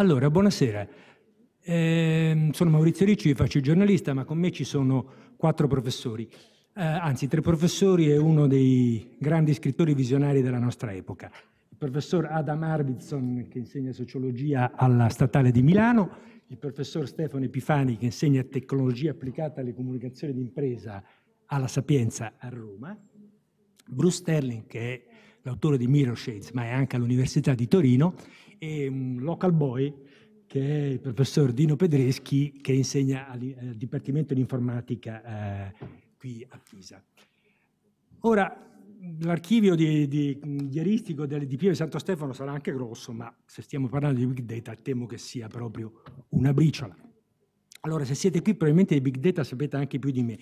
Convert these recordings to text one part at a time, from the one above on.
Allora, buonasera. Eh, sono Maurizio Ricci, faccio il giornalista, ma con me ci sono quattro professori, eh, anzi tre professori e uno dei grandi scrittori visionari della nostra epoca. Il professor Adam Arvidson, che insegna sociologia alla Statale di Milano, il professor Stefano Epifani, che insegna tecnologia applicata alle comunicazioni d'impresa alla Sapienza a Roma, Bruce Sterling, che è l'autore di Mirror Shades, ma è anche all'Università di Torino, e un local boy che è il professor Dino Pedreschi che insegna eh, al Dipartimento di Informatica eh, qui a Pisa. Ora, l'archivio di, di, di, Aristico del DPO di Santo Stefano sarà anche grosso, ma se stiamo parlando di big data temo che sia proprio una briciola. Allora, se siete qui probabilmente di big data sapete anche più di me,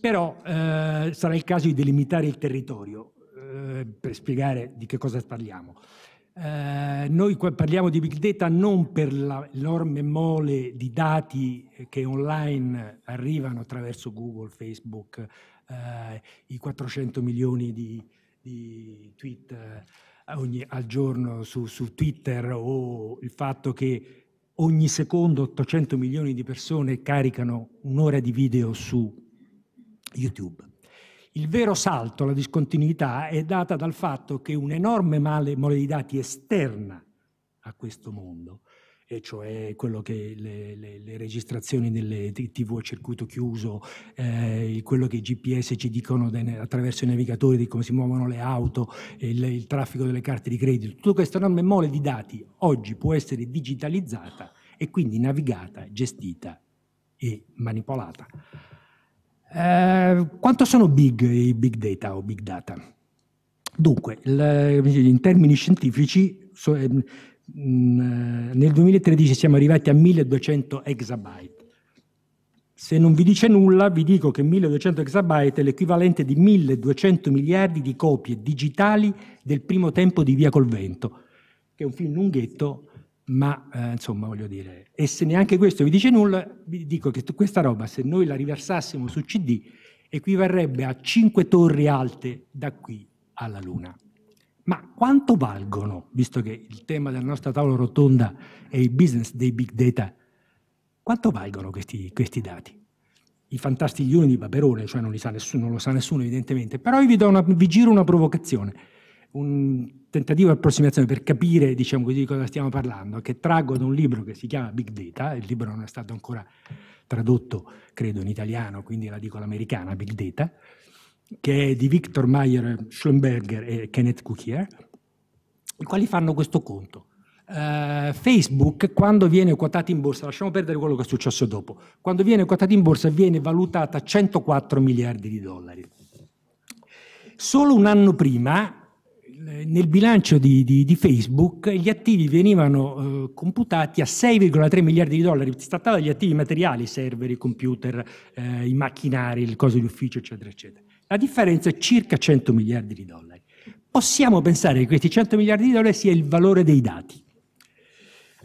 però eh, sarà il caso di delimitare il territorio eh, per spiegare di che cosa parliamo. Eh, noi parliamo di big data non per l'enorme mole di dati eh, che online arrivano attraverso Google, Facebook, eh, i 400 milioni di, di tweet eh, ogni, al giorno su, su, Twitter o il fatto che ogni secondo 800 milioni di persone caricano un'ora di video su YouTube. Il vero salto, la discontinuità, è data dal fatto che un'enorme mole, mole di dati esterna a questo mondo, e cioè quello che le, le, le registrazioni delle tv a circuito chiuso, eh, quello che i GPS ci dicono attraverso i navigatori di come si muovono le auto, il, il traffico delle carte di credito, tutta questa enorme mole di dati oggi può essere digitalizzata e quindi navigata, gestita e manipolata. Eh, quanto sono big i big data o big data? Dunque, in termini scientifici, eh, mm, eh, nel 2013 siamo arrivati a 1200 exabyte. Se non vi dice nulla, vi dico che 1200 exabyte è l'equivalente di 1200 miliardi di copie digitali del primo tempo di Via col vento, che è un film lunghetto ma eh, insomma voglio dire, e se neanche questo vi dice nulla, vi dico che questa roba se noi la riversassimo su CD equivalrebbe a 5 torri alte da qui alla Luna. Ma quanto valgono, visto che il tema della nostra tavola rotonda è il business dei big data, quanto valgono questi, questi dati? I fantastiglioni di Paperone, cioè non, sa nessuno, non lo sa nessuno evidentemente, però io vi, una, vi giro una provocazione un tentativo di approssimazione per capire diciamo così, di cosa stiamo parlando, che traggo da un libro che si chiama Big Data, il libro non è stato ancora tradotto, credo, in italiano, quindi la dico l'americana, Big Data, che è di Victor Mayer Schlumberger e Kenneth Cookier, i quali fanno questo conto. Uh, Facebook quando viene quotato in borsa, lasciamo perdere quello che è successo dopo, quando viene quotato in borsa viene valutata 104 miliardi di dollari. Solo un anno prima nel bilancio di, di, di, Facebook gli attivi venivano eh, computati a 6,3 miliardi di dollari, si trattava degli attivi materiali, server, i computer, eh, i macchinari, le cose di ufficio, eccetera, eccetera. La differenza è circa 100 miliardi di dollari. Possiamo pensare che questi 100 miliardi di dollari sia il valore dei dati.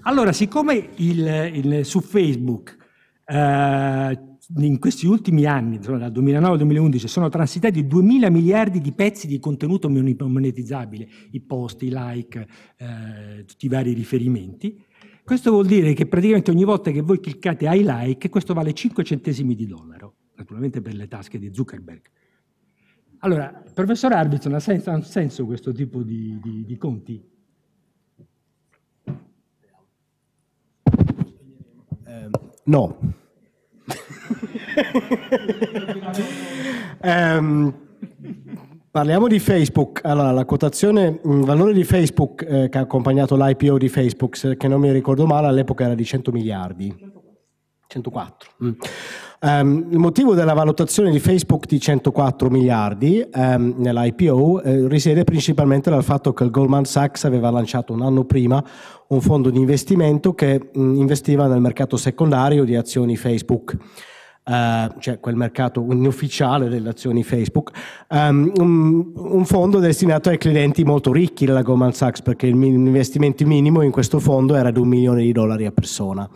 Allora, siccome il, il, su Facebook eh, in questi ultimi anni, insomma, dal 2009 al 2011, sono transitati 2.000 miliardi di pezzi di contenuto monetizzabile, i post, i like, eh, tutti i vari riferimenti. Questo vuol dire che praticamente ogni volta che voi cliccate ai like, questo vale 5 centesimi di dollaro, naturalmente per le tasche di Zuckerberg. Allora, professor Arbitson, ha senso, ha senso questo tipo di, di, di conti? Eh, no, um, parliamo di Facebook. Allora, la quotazione, il valore di Facebook eh, che ha accompagnato l'IPO di Facebook, che non mi ricordo male, all'epoca era di 100 miliardi. 104. Mm. Um, il motivo della valutazione di Facebook di 104 miliardi um, ehm, nell'IPO eh, risiede principalmente dal fatto che il Goldman Sachs aveva lanciato un anno prima un fondo di investimento che mh, mm, investiva nel mercato secondario di azioni Facebook cioè quel mercato ufficiale delle azioni Facebook, um, un, un, fondo destinato ai clienti molto ricchi della Goldman Sachs perché l'investimento minimo in questo fondo era di un milione di dollari a persona,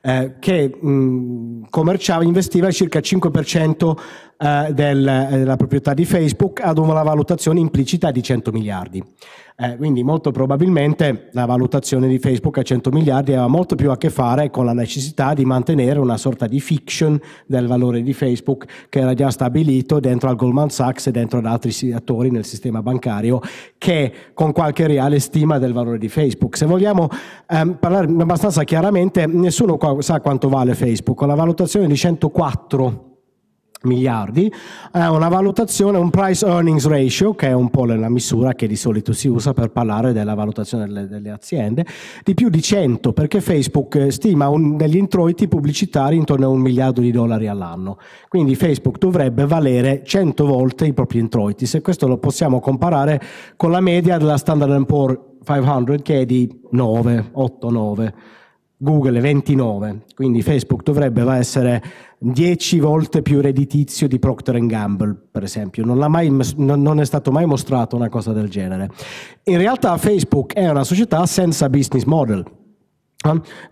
eh, che mh, commerciava, investiva circa 5% eh, del, eh, della proprietà di Facebook ad una valutazione implicita di 100 miliardi. Eh, quindi molto probabilmente la valutazione di Facebook a 100 miliardi aveva molto più a che fare con la necessità di mantenere una sorta di fiction del valore di Facebook che era già stabilito dentro al Goldman Sachs e dentro ad altri attori nel sistema bancario che con qualche reale stima del valore di Facebook. Se vogliamo ehm, parlare abbastanza chiaramente, nessuno sa quanto vale Facebook, con la valutazione di 104 miliardi miliardi, è eh, una valutazione, un price earnings ratio, che è un po' la misura che di solito si usa per parlare della valutazione delle, delle aziende, di più di 100, perché Facebook eh, stima un, degli introiti pubblicitari intorno a un miliardo di dollari all'anno. Quindi Facebook dovrebbe valere 100 volte i propri introiti. Se questo lo possiamo comparare con la media della Standard Poor's 500, che è di 9, 8, 9. Google è 29, quindi Facebook dovrebbe essere 10 volte più redditizio di Procter Gamble, per esempio. Non, mai, non, è stato mai mostrato una cosa del genere. In realtà Facebook è una società senza business model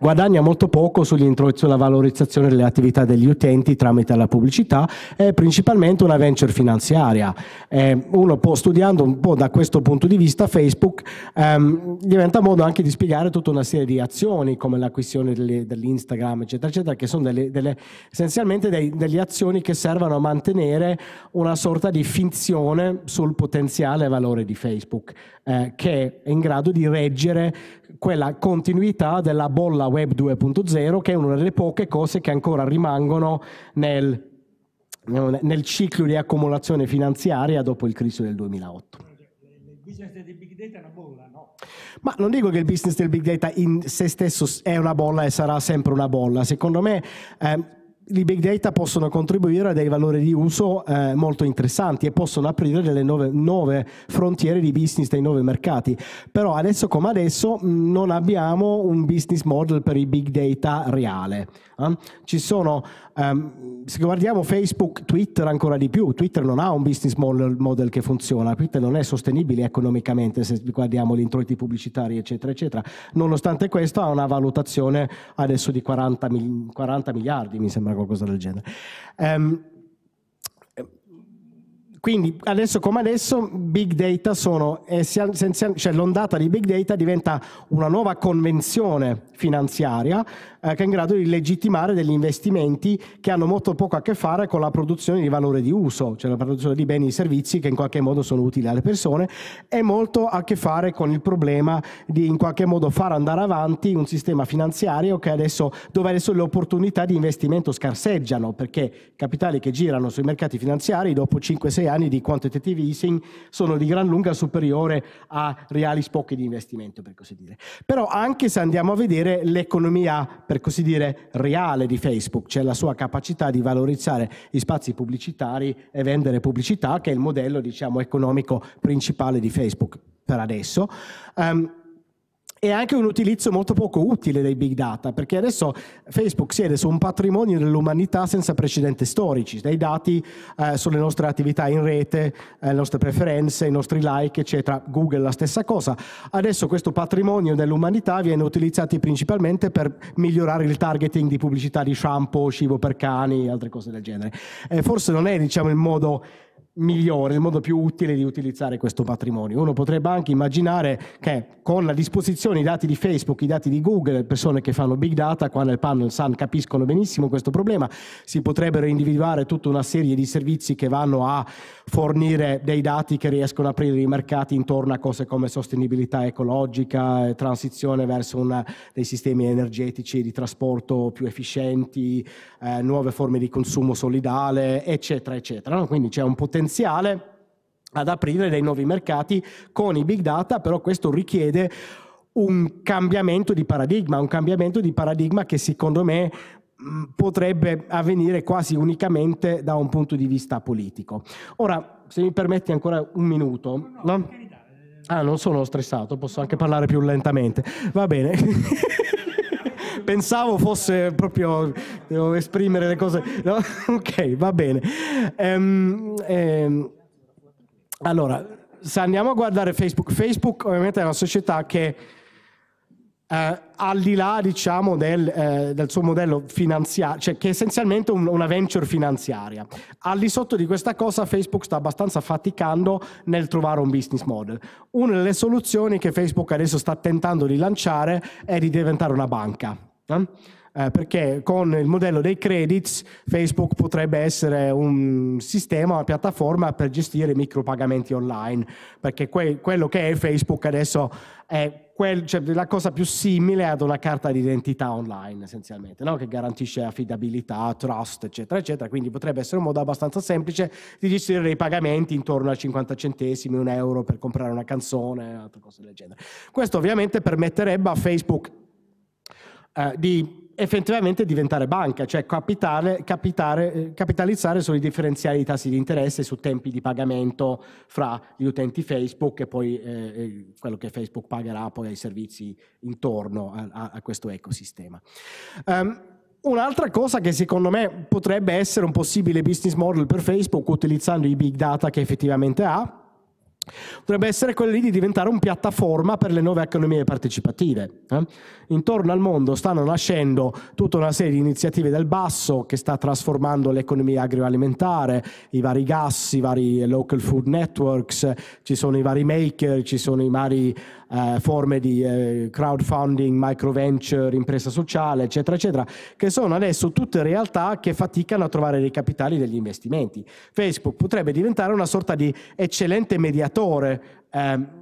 guadagna molto poco sugli introiti sulla valorizzazione delle attività degli utenti tramite la pubblicità, è principalmente una venture finanziaria. Eh, uno può studiando un po' da questo punto di vista Facebook ehm, diventa modo anche di spiegare tutta una serie di azioni come l'acquisizione dell'Instagram eccetera eccetera che sono delle, delle, essenzialmente dei, delle azioni che servono a mantenere una sorta di finzione sul potenziale valore di Facebook eh, che è in grado di reggere quella continuità della bolla web 2.0 che è una delle poche cose che ancora rimangono nel, nel ciclo di accumulazione finanziaria dopo il crisi del 2008. Il business del big data è una bolla, no? Ma non dico che il business del big data in se stesso è una bolla e sarà sempre una bolla. Secondo me eh, i big data possono contribuire a dei valori di uso eh, molto interessanti e possono aprire delle nuove, nuove, frontiere di business, dei nuovi mercati. Però adesso come adesso mm, non abbiamo un business model per i big data reale. Eh? Sono, ehm, se guardiamo Facebook, Twitter ancora di più, Twitter non ha un business model che funziona, Twitter non è sostenibile economicamente se guardiamo gli introiti pubblicitari, eccetera, eccetera. Nonostante questo ha una valutazione adesso di 40, 40 miliardi, mi sembra qualcosa del genere. Ehm, quindi adesso come adesso big data sono essenzialmente, eh, cioè l'ondata di big data diventa una nuova convenzione finanziaria eh, che è in grado di legittimare degli investimenti che hanno molto poco a che fare con la produzione di valore di uso, cioè la produzione di beni e servizi che in qualche modo sono utili alle persone e molto a che fare con il problema di in qualche modo far andare avanti un sistema finanziario che adesso, dove adesso le opportunità di investimento scarseggiano perché capitali che girano sui mercati finanziari dopo 5-6 anni anni di quantitative easing sono di gran lunga superiore a reali spocchi di investimento, per così dire. Però anche se andiamo a vedere l'economia, per così dire, reale di Facebook, cioè la sua capacità di valorizzare gli spazi pubblicitari e vendere pubblicità, che è il modello, diciamo, economico principale di Facebook per adesso. Um, e anche un utilizzo molto poco utile dei big data, perché adesso Facebook siede su un patrimonio dell'umanità senza precedenti storici, dei dati eh, sulle nostre attività in rete, eh, le nostre preferenze, i nostri like, eccetera. Google la stessa cosa. Adesso questo patrimonio dell'umanità viene utilizzato principalmente per migliorare il targeting di pubblicità di shampoo, cibo per cani e altre cose del genere. Eh, forse non è diciamo, il modo migliore, il modo più utile di utilizzare questo patrimonio. Uno potrebbe anche immaginare che con la disposizione i dati di Facebook, i dati di Google, le persone che fanno big data qua nel panel Sun capiscono benissimo questo problema, si potrebbero individuare tutta una serie di servizi che vanno a fornire dei dati che riescono a aprire i mercati intorno a cose come sostenibilità ecologica, eh, transizione verso una, dei sistemi energetici di trasporto più efficienti, eh, nuove forme di consumo solidale, eccetera, eccetera. No? Quindi c'è un potenziale potenziale ad aprire dei nuovi mercati con i big data, però questo richiede un cambiamento di paradigma, un cambiamento di paradigma che secondo me mm, potrebbe avvenire quasi unicamente da un punto di vista politico. Ora, se mi permetti ancora un minuto, no? Eh, ah, non sono stressato, posso anche parlare più lentamente. Va bene. pensavo fosse proprio devo esprimere le cose. No? Ok, va bene. Ehm, ehm, allora, se andiamo a guardare Facebook, Facebook ovviamente è una società che eh, al di là diciamo, del, eh, del, suo modello finanziario, cioè che è essenzialmente un, una venture finanziaria. Al di sotto di questa cosa Facebook sta abbastanza faticando nel trovare un business model. Una delle soluzioni che Facebook adesso sta tentando di lanciare è di diventare una banca. No? Eh, perché con il modello dei credits Facebook potrebbe essere un sistema, una piattaforma per gestire i micropagamenti online, perché que quello che è Facebook adesso è cioè, la cosa più simile ad una carta d'identità online essenzialmente, no? che garantisce affidabilità, trust, eccetera, eccetera, quindi potrebbe essere un modo abbastanza semplice di gestire dei pagamenti intorno a 50 centesimi, un euro per comprare una canzone, altre cose del genere. Questo ovviamente permetterebbe a Facebook eh, di effettivamente diventare banca, cioè capitale, capitare, eh, capitalizzare sui differenziali di tassi di interesse su tempi di pagamento fra gli utenti Facebook e poi eh, eh quello che Facebook pagherà poi ai servizi intorno a, a questo ecosistema. Um, Un'altra cosa che secondo me potrebbe essere un possibile business model per Facebook utilizzando i big data che effettivamente ha Potrebbe essere quella lì di diventare un piattaforma per le nuove economie partecipative. Eh? Intorno al mondo stanno nascendo tutta una serie di iniziative del basso che sta trasformando l'economia agroalimentare, i vari gas, i vari local food networks, ci sono i vari maker, ci sono i vari eh, forme di eh, crowdfunding, microventure, impresa sociale, eccetera, eccetera, che sono adesso tutte realtà che faticano a trovare dei capitali degli investimenti. Facebook potrebbe diventare una sorta di eccellente mediatore eh,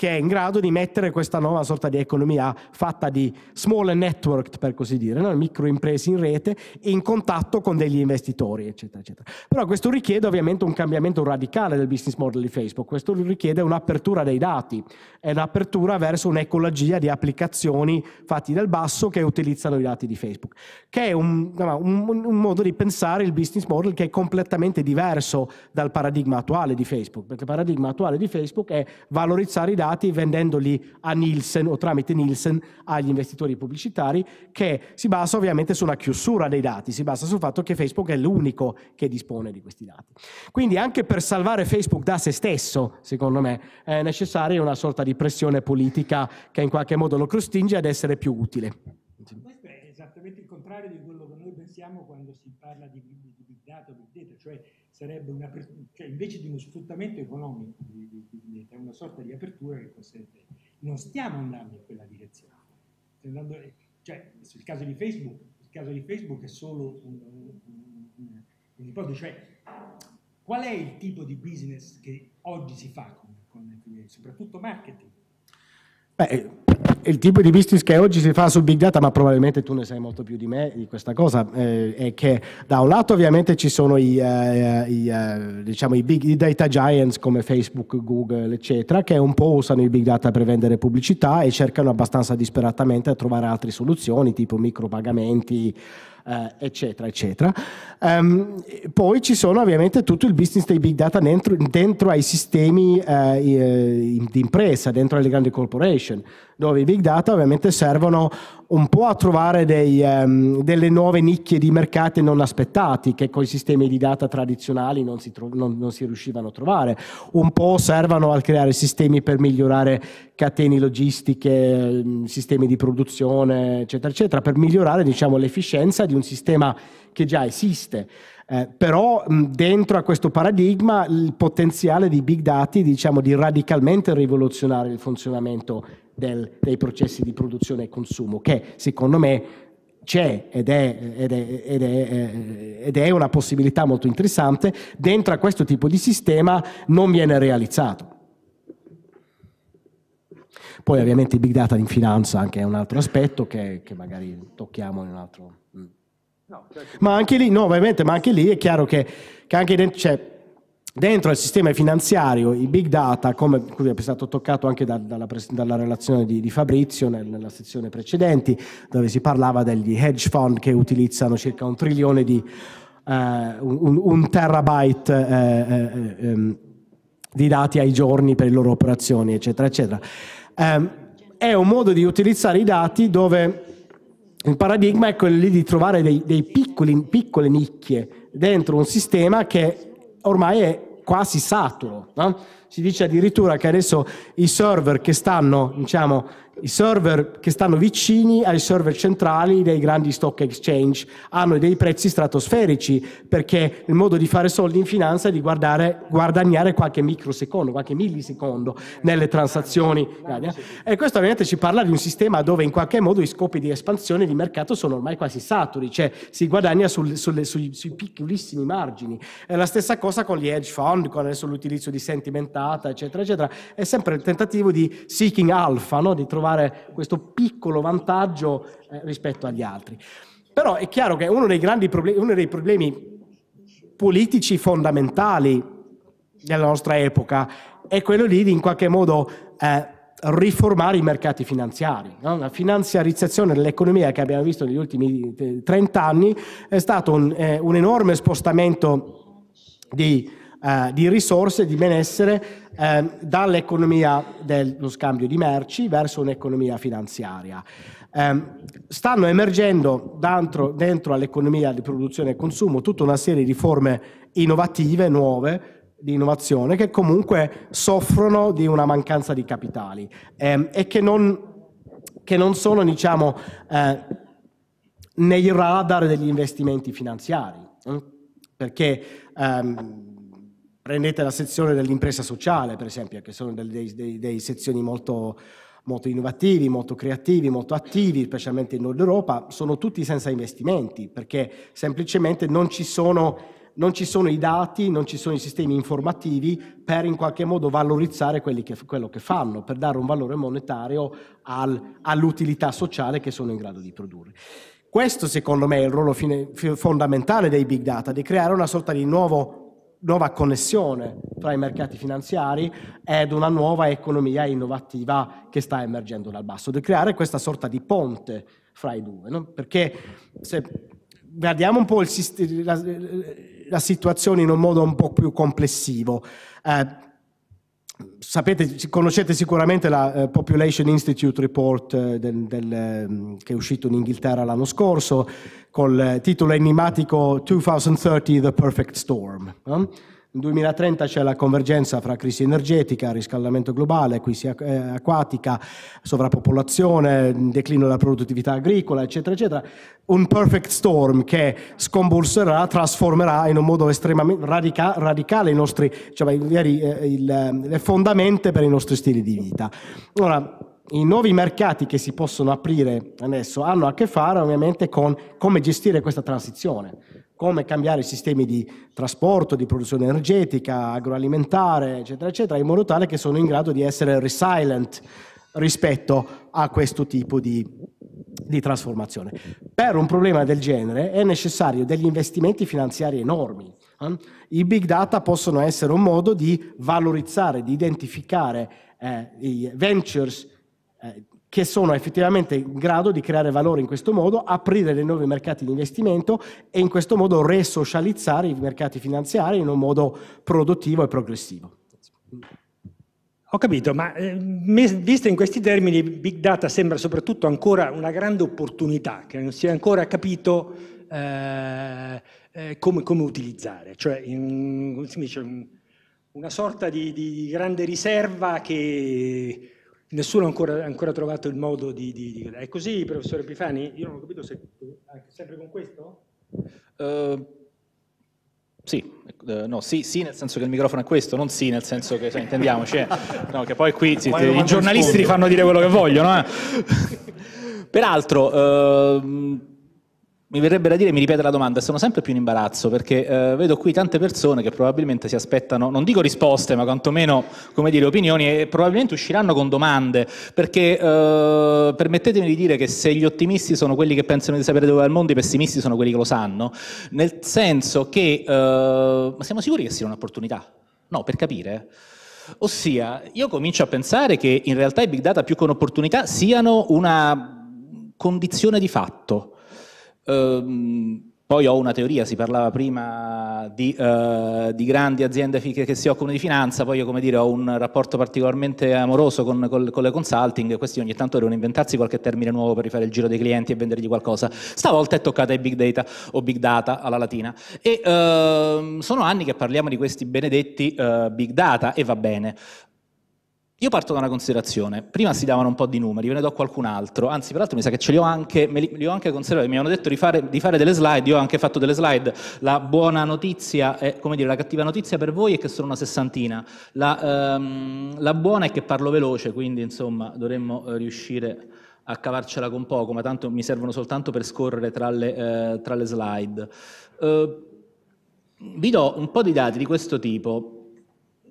che è in grado di mettere questa nuova sorta di economia fatta di small networked, per così dire, no? microimprese in rete, in contatto con degli investitori, eccetera, eccetera. Però questo richiede ovviamente un cambiamento radicale del business model di Facebook, questo richiede un'apertura dei dati, è un'apertura verso un'ecologia di applicazioni fatti dal basso che utilizzano i dati di Facebook, che è un, un, un modo di pensare il business model che è completamente diverso dal paradigma attuale di Facebook, perché il paradigma attuale di Facebook è valorizzare i dati dati vendendoli a Nielsen o tramite Nielsen agli investitori pubblicitari che si basa ovviamente su una chiusura dei dati, si basa sul fatto che Facebook è l'unico che dispone di questi dati. Quindi anche per salvare Facebook da se stesso, secondo me, è necessaria una sorta di pressione politica che in qualche modo lo costringe ad essere più utile. Questo è esattamente il contrario di quello che noi pensiamo quando si parla di, di, di big data, big data, cioè sarebbe una, cioè invece di uno sfruttamento economico è una sorta di apertura che consente, non stiamo andando in quella direzione, andando, eh, cioè, il caso di Facebook, il caso di Facebook è solo un'ipotesi, cioè qual è il tipo di business che oggi si fa con, con soprattutto marketing? Beh, il tipo di business che oggi si fa sul big data, ma probabilmente tu ne sai molto più di me di questa cosa, eh, è che da un lato ovviamente ci sono i, eh, eh i, eh, diciamo, i big i data giants come Facebook, Google, eccetera, che un po' usano i big data per vendere pubblicità e cercano abbastanza disperatamente a trovare altre soluzioni, tipo micropagamenti, eh, eccetera, eccetera. Um, poi ci sono ovviamente tutto il business dei big data dentro, dentro ai sistemi eh, eh di impresa, dentro alle grandi corporation, dove i big data ovviamente servono un po' a trovare dei, um, delle nuove nicchie di mercati non aspettati che con i sistemi di data tradizionali non si, non, non si, riuscivano a trovare, un po' servono al creare sistemi per migliorare catene logistiche, ehm, sistemi di produzione, eccetera, eccetera, per migliorare diciamo, l'efficienza di un sistema che già esiste. Eh, però mh, dentro a questo paradigma il potenziale di big data diciamo, di radicalmente rivoluzionare il funzionamento del, dei processi di produzione e consumo, che secondo me c'è ed è, ed, è, ed, è, eh, ed è, una possibilità molto interessante, dentro a questo tipo di sistema non viene realizzato. Poi ovviamente il big data in finanza anche è un altro aspetto che, che magari tocchiamo in un altro... No, certo. Ma anche lì, no, ovviamente, ma anche lì è chiaro che, che anche dentro... Cioè, dentro al sistema finanziario i big data, come è stato toccato anche da, dalla, dalla, relazione di, di Fabrizio nel, nella sezione precedente, dove si parlava degli hedge fund che utilizzano circa un trilione di eh, un, un, terabyte eh, eh, eh ehm, di dati ai giorni per le loro operazioni, eccetera, eccetera. Ehm, è un modo di utilizzare i dati dove il paradigma è quello di trovare dei, dei piccoli, piccole nicchie dentro un sistema che ormai è quasi saturo. No? Si dice addirittura che adesso i server che stanno diciamo, i server che stanno vicini ai server centrali dei grandi stock exchange hanno dei prezzi stratosferici perché il modo di fare soldi in finanza è di guardare, guadagnare qualche microsecondo, qualche millisecondo nelle transazioni. E questo ovviamente ci parla di un sistema dove in qualche modo i scopi di espansione di mercato sono ormai quasi saturi, cioè si guadagna sul, sulle, sui, sui, piccolissimi margini. È la stessa cosa con gli hedge fund, con adesso l'utilizzo di sentimentata, eccetera, eccetera. È sempre il tentativo di seeking alpha, no? di trovare trovare questo piccolo vantaggio eh, rispetto agli altri. Però è chiaro che uno dei grandi problemi, uno dei problemi politici fondamentali della nostra epoca è quello lì di in qualche modo eh, riformare i mercati finanziari. No? La finanziarizzazione dell'economia che abbiamo visto negli ultimi 30 eh, anni è stato un, eh, un enorme spostamento di eh, di risorse, di benessere eh, dall'economia dello scambio di merci verso un'economia finanziaria. Eh, stanno emergendo dentro, dentro all'economia di produzione e consumo tutta una serie di forme innovative, nuove, di innovazione che comunque soffrono di una mancanza di capitali ehm, e che non, che non, sono diciamo, eh, nei radar degli investimenti finanziari. Eh? Perché ehm, Prendete la sezione dell'impresa sociale, per esempio, che sono dei, dei, dei sezioni molto, molto innovativi, molto creativi, molto attivi, specialmente in Nord Europa, sono tutti senza investimenti, perché semplicemente non ci sono non ci sono i dati, non ci sono i sistemi informativi per in qualche modo valorizzare che, quello che fanno, per dare un valore monetario al, all'utilità sociale che sono in grado di produrre. Questo secondo me è il ruolo fine, fondamentale dei big data, di creare una sorta di nuovo nuova connessione tra i mercati finanziari ed una nuova economia innovativa che sta emergendo dal basso, di creare questa sorta di ponte fra i due, no? perché se guardiamo un po' il, la, la, situazione in un modo un po' più complessivo, eh, sapete, conoscete sicuramente la uh, Population Institute Report uh, del, del, um, che è uscito in Inghilterra l'anno scorso col uh, titolo enigmatico 2030 The Perfect Storm. Eh? Nel 2030 c'è la convergenza fra crisi energetica, riscaldamento globale, crisi eh, acquatica, sovrappopolazione, declino della produttività agricola, eccetera, eccetera. Un perfect storm che scombusserà, trasformerà in un modo estremamente radica radicale nostri, cioè, eh, il, le fondamenta per i nostri stili di vita. Ora, i nuovi mercati che si possono aprire adesso hanno a che fare ovviamente con come gestire questa transizione come cambiare i sistemi di trasporto, di produzione energetica, agroalimentare, eccetera, eccetera, in modo tale che sono in grado di essere resilient rispetto a questo tipo di, di trasformazione. Per un problema del genere è necessario degli investimenti finanziari enormi. Eh. I big data possono essere un modo di valorizzare, di identificare eh, i ventures eh, che sono effettivamente in grado di creare valore in questo modo, aprire dei nuovi mercati di investimento e in questo modo resocializzare i mercati finanziari in un modo produttivo e progressivo. Ho capito, ma eh, visto in questi termini, Big Data sembra soprattutto ancora una grande opportunità che non si è ancora capito eh, eh come, come, utilizzare, cioè in, come si dice, una sorta di, di grande riserva che Nessuno ha ancora trovato il modo di, di, di, È così, professore Pifani? Io non ho capito se... sempre con questo? Uh, sì. Uh, no, sì, sì, nel senso che il microfono è questo, non sì, nel senso che, cioè, intendiamoci, eh. no, che poi qui sì, i giornalisti li fanno dire quello che vogliono. Eh. Peraltro, uh, mi verrebbe da dire, mi ripete la domanda, sono sempre più in imbarazzo perché eh, vedo qui tante persone che probabilmente si aspettano, non dico risposte, ma quantomeno dire, opinioni e probabilmente usciranno con domande, perché eh, permettetemi di dire che se gli ottimisti sono quelli che pensano di sapere dove va il mondo, i pessimisti sono quelli che lo sanno, nel senso che, eh, ma siamo sicuri che sia un'opportunità? No, per capire. Ossia, io comincio a pensare che in realtà i big data più che un'opportunità siano una condizione di fatto Ehm, poi ho una teoria, si parlava prima di, eh, di grandi aziende che, si occupano di finanza, poi io come dire ho un rapporto particolarmente amoroso con, con, con le consulting, questi ogni tanto devono inventarsi qualche termine nuovo per rifare il giro dei clienti e vendergli qualcosa. Stavolta è toccata ai big data o big data alla latina e eh, sono anni che parliamo di questi benedetti eh, big data e va bene. Io parto da una considerazione. Prima si davano un po' di numeri, ve ne do qualcun altro. Anzi, peraltro mi sa che ce li ho anche, li, li ho anche conservati. Mi hanno detto di fare, di fare, delle slide, io ho anche fatto delle slide. La buona notizia, è, come dire, la cattiva notizia per voi è che sono una sessantina. La, ehm, la buona è che parlo veloce, quindi insomma dovremmo eh, riuscire a cavarcela con poco, ma tanto mi servono soltanto per scorrere tra le, eh, tra le slide. Eh, vi do un po' di dati di questo tipo.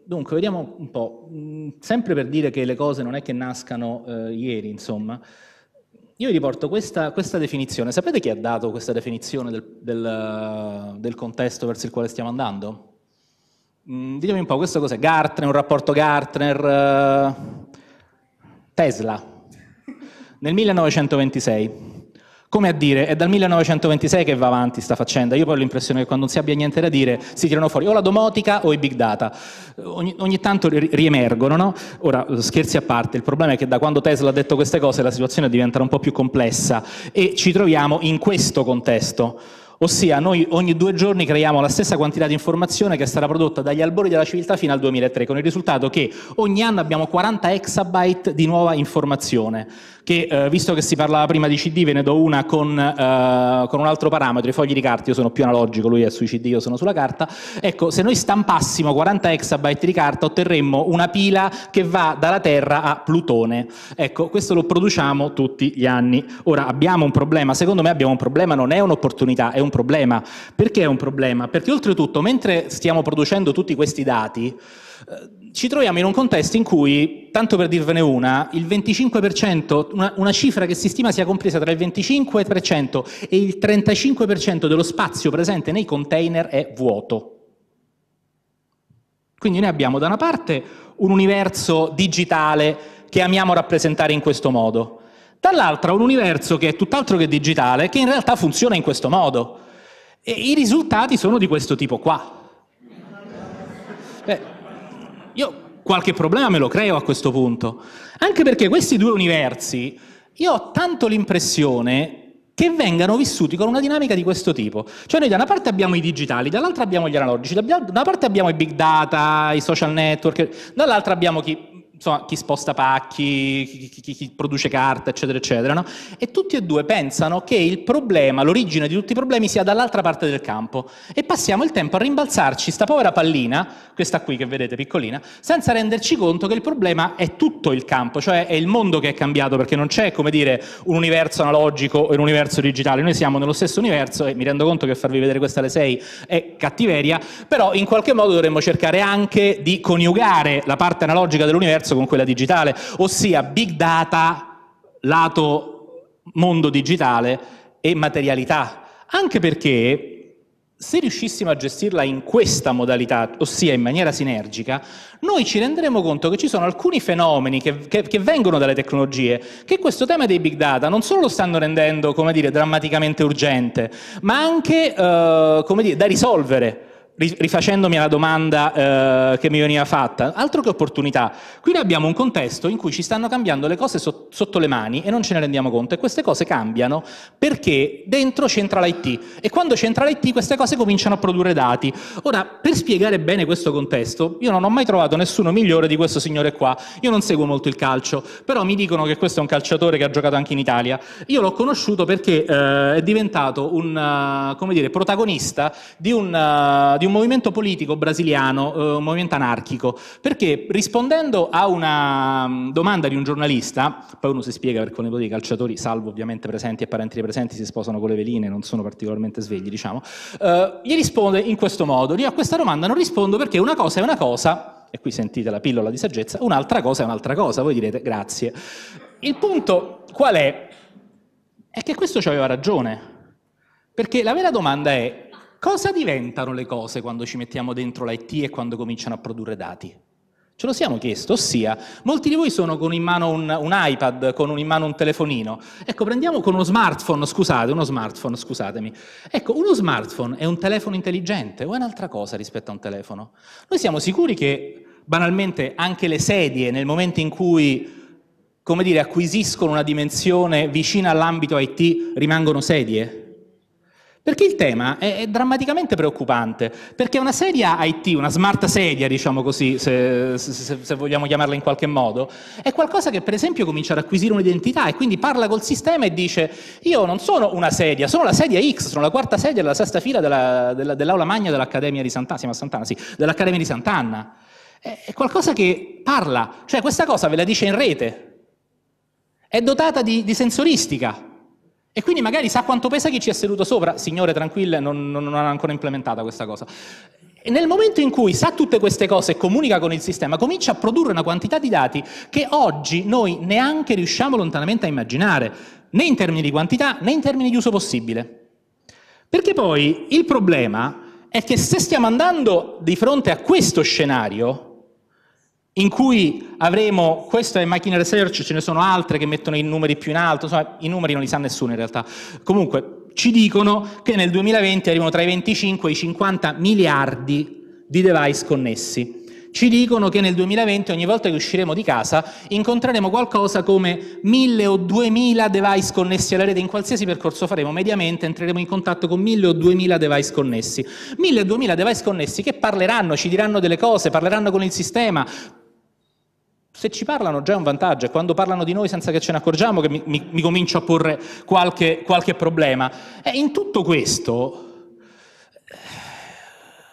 Dunque, vediamo un po', mm, sempre per dire che le cose non è che nascano eh, ieri, insomma. Io riporto questa, questa, definizione. Sapete chi ha dato questa definizione del, del, eh, del contesto verso il quale stiamo andando? Mm, ditemi un po', questo cos'è? Gartner, un rapporto Gartner, eh, Tesla, nel 1926. Come a dire, è dal 1926 che va avanti sta faccenda, io poi ho l'impressione che quando non si abbia niente da dire si tirano fuori o la domotica o i big data, ogni, ogni tanto ri- riemergono, no? Ora, scherzi a parte, il problema è che da quando Tesla ha detto queste cose la situazione diventa un po' più complessa e ci troviamo in questo contesto. Ossia, noi ogni due giorni creiamo la stessa quantità di informazione che sarà prodotta dagli albori della civiltà fino al 2003, con il risultato che ogni anno abbiamo 40 exabyte di nuova informazione che eh, visto che si parlava prima di CD ve ne do una con, eh, con, un altro parametro, i fogli di carta, io sono più analogico, lui è sui CD, io sono sulla carta, ecco se noi stampassimo 40 exabyte di carta otterremmo una pila che va dalla Terra a Plutone, ecco questo lo produciamo tutti gli anni, ora abbiamo un problema, secondo me abbiamo un problema, non è un'opportunità, è un problema, perché è un problema? Perché oltretutto mentre stiamo producendo tutti questi dati, ci troviamo in un contesto in cui, tanto per dirvene una, il 25%, una, una, cifra che si stima sia compresa tra il 25% e il 35% dello spazio presente nei container è vuoto. Quindi noi abbiamo da una parte un universo digitale che amiamo rappresentare in questo modo, dall'altra un universo che è tutt'altro che digitale, che in realtà funziona in questo modo. E i risultati sono di questo tipo qua. Beh, qualche problema me lo creo a questo punto. Anche perché questi due universi, io ho tanto l'impressione che vengano vissuti con una dinamica di questo tipo. Cioè noi da una parte abbiamo i digitali, dall'altra abbiamo gli analogici, da una parte abbiamo i big data, i social network, dall'altra abbiamo chi insomma, chi sposta pacchi, chi, chi, chi produce carta, eccetera, eccetera, no? e tutti e due pensano che il problema, l'origine di tutti i problemi sia dall'altra parte del campo e passiamo il tempo a rimbalzarci sta povera pallina, questa qui che vedete piccolina, senza renderci conto che il problema è tutto il campo, cioè è il mondo che è cambiato perché non c'è, come dire, un universo analogico e un universo digitale, noi siamo nello stesso universo e mi rendo conto che farvi vedere questa alle 6 è cattiveria, però in qualche modo dovremmo cercare anche di coniugare la parte analogica dell'universo diverso con quella digitale, ossia big data lato mondo digitale e materialità, anche perché se riuscissimo a gestirla in questa modalità, ossia in maniera sinergica, noi ci renderemo conto che ci sono alcuni fenomeni che, che, che, vengono dalle tecnologie, che questo tema dei big data non solo lo stanno rendendo, come dire, drammaticamente urgente, ma anche, eh, come dire, da risolvere rifacendomi alla domanda eh, che mi veniva fatta, altro che opportunità, qui abbiamo un contesto in cui ci stanno cambiando le cose so- sotto le mani e non ce ne rendiamo conto e queste cose cambiano perché dentro c'entra l'IT e quando c'entra l'IT queste cose cominciano a produrre dati. Ora, per spiegare bene questo contesto, io non ho mai trovato nessuno migliore di questo signore qua, io non seguo molto il calcio, però mi dicono che questo è un calciatore che ha giocato anche in Italia, io l'ho conosciuto perché eh, è diventato un, uh, dire, protagonista di un, uh, di un un movimento politico brasiliano, eh, un movimento anarchico, perché rispondendo a una mm, domanda di un giornalista, poi uno si spiega perché con i voti calciatori, salvo ovviamente presenti e parenti dei presenti, si sposano con le veline, non sono particolarmente svegli, diciamo, eh, gli risponde in questo modo, io a questa domanda non rispondo perché una cosa è una cosa, e qui sentite la pillola di saggezza, un'altra cosa è un'altra cosa, voi direte grazie. Il punto qual è? È che questo ci aveva ragione, perché la vera domanda è Cosa diventano le cose quando ci mettiamo dentro l'IT e quando cominciano a produrre dati? Ce lo siamo chiesto, ossia, molti di voi sono con in mano un, un iPad, con in mano un telefonino. Ecco, prendiamo con uno smartphone, scusate, uno smartphone, scusatemi. Ecco, uno smartphone è un telefono intelligente o è un'altra cosa rispetto a un telefono? Noi siamo sicuri che, banalmente, anche le sedie, nel momento in cui, come dire, acquisiscono una dimensione vicina all'ambito IT, rimangono sedie? Perché il tema è, è, drammaticamente preoccupante, perché una sedia IT, una smart sedia, diciamo così, se, se, se, vogliamo chiamarla in qualche modo, è qualcosa che per esempio comincia ad acquisire un'identità e quindi parla col sistema e dice io non sono una sedia, sono la sedia X, sono la quarta sedia della sesta fila della, della, dell'aula magna dell'Accademia di Sant'Anna, siamo a Sant'Anna, sì, dell'Accademia di Sant'Anna. È, è qualcosa che parla, cioè questa cosa ve la dice in rete, è dotata di, di sensoristica. E quindi magari sa quanto pesa chi ci è seduto sopra. Signore, tranquille, non, non, non hanno ancora implementata questa cosa. E nel momento in cui sa tutte queste cose e comunica con il sistema, comincia a produrre una quantità di dati che oggi noi neanche riusciamo lontanamente a immaginare, né in termini di quantità né in termini di uso possibile. Perché poi il problema è che se stiamo andando di fronte a questo scenario, in cui avremo, questa è macchina research, ce ne sono altre che mettono i numeri più in alto, insomma i numeri non li sa nessuno in realtà. Comunque ci dicono che nel 2020 arrivano tra i 25 e i 50 miliardi di device connessi. Ci dicono che nel 2020 ogni volta che usciremo di casa incontreremo qualcosa come 1000 o 2000 device connessi alla rete, in qualsiasi percorso faremo, mediamente entreremo in contatto con 1000 o 2000 device connessi. 1000 o 2000 device connessi che parleranno, ci diranno delle cose, parleranno con il sistema, se ci parlano già è un vantaggio, e quando parlano di noi senza che ce ne accorgiamo che mi, mi, mi comincio a porre qualche, qualche problema. E in tutto questo eh,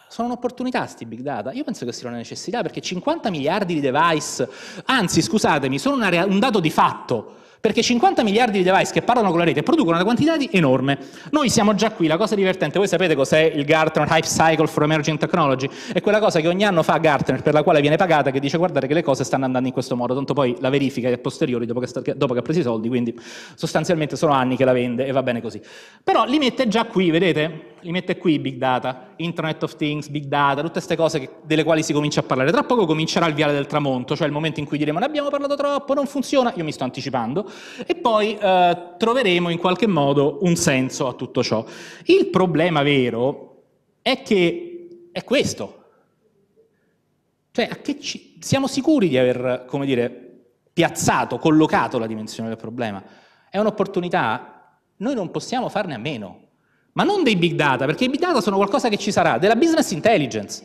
sono un'opportunità sti big data. Io penso che sia una necessità perché 50 miliardi di device, anzi scusatemi, sono un dato di fatto perché 50 miliardi di device che parlano con la rete producono una quantità di enorme. Noi siamo già qui, la cosa divertente, voi sapete cos'è il Gartner Hype Cycle for Emerging Technology? È quella cosa che ogni anno fa Gartner, per la quale viene pagata, che dice guardate che le cose stanno andando in questo modo, tanto poi la verifica è a posteriori dopo che, sta, dopo che ha preso i soldi, quindi sostanzialmente sono anni che la vende e va bene così. Però li mette già qui, vedete? li mette qui big data, internet of things, big data, tutte queste cose che, delle quali si comincia a parlare. Tra poco comincerà il viale del tramonto, cioè il momento in cui diremo ne abbiamo parlato troppo, non funziona, io mi sto anticipando, e poi eh, troveremo in qualche modo un senso a tutto ciò. Il problema vero è che è questo. Cioè, ci, siamo sicuri di aver, come dire, piazzato, collocato la dimensione del problema. È un'opportunità? Noi non possiamo farne a meno ma non dei big data, perché i big data sono qualcosa che ci sarà, della business intelligence.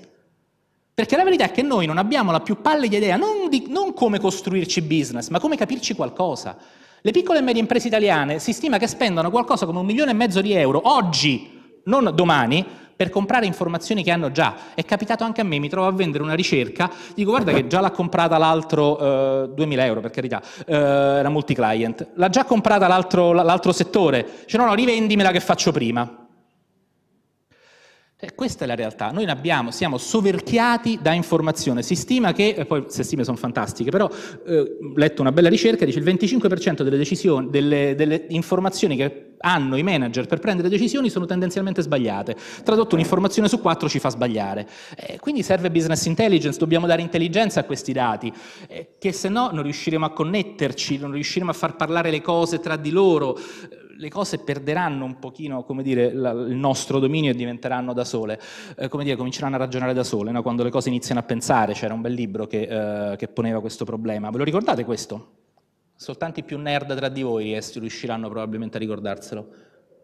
Perché la verità è che noi non abbiamo la più pallida idea, non, di, non come costruirci business, ma come capirci qualcosa. Le piccole e medie imprese italiane si stima che spendano qualcosa come un milione e mezzo di euro oggi, non domani, per comprare informazioni che hanno già. È capitato anche a me, mi trovo a vendere una ricerca, dico guarda che già l'ha comprata l'altro, eh, 2000 euro per carità, eh, era multi-client, l'ha già comprata l'altro, l'altro settore, dice no no rivendimela che faccio prima. E questa è la realtà, noi abbiamo, siamo soverchiati da informazione, si stima che, e poi queste stime sono fantastiche, però ho eh, letto una bella ricerca, dice il 25% delle, decisioni, delle, delle informazioni che hanno i manager per prendere decisioni sono tendenzialmente sbagliate. Tradotto, un'informazione su quattro ci fa sbagliare. Eh, quindi serve business intelligence, dobbiamo dare intelligenza a questi dati, eh, che se no non riusciremo a connetterci, non riusciremo a far parlare le cose tra di loro le cose perderanno un pochino dire, la, il nostro dominio e diventeranno da sole, eh, come dire, cominceranno a ragionare da sole, no? quando le cose iniziano a pensare, c'era un bel libro che, eh, che poneva questo problema, ve lo ricordate questo? Soltanto i più nerd tra di voi riusciranno probabilmente a ricordarselo.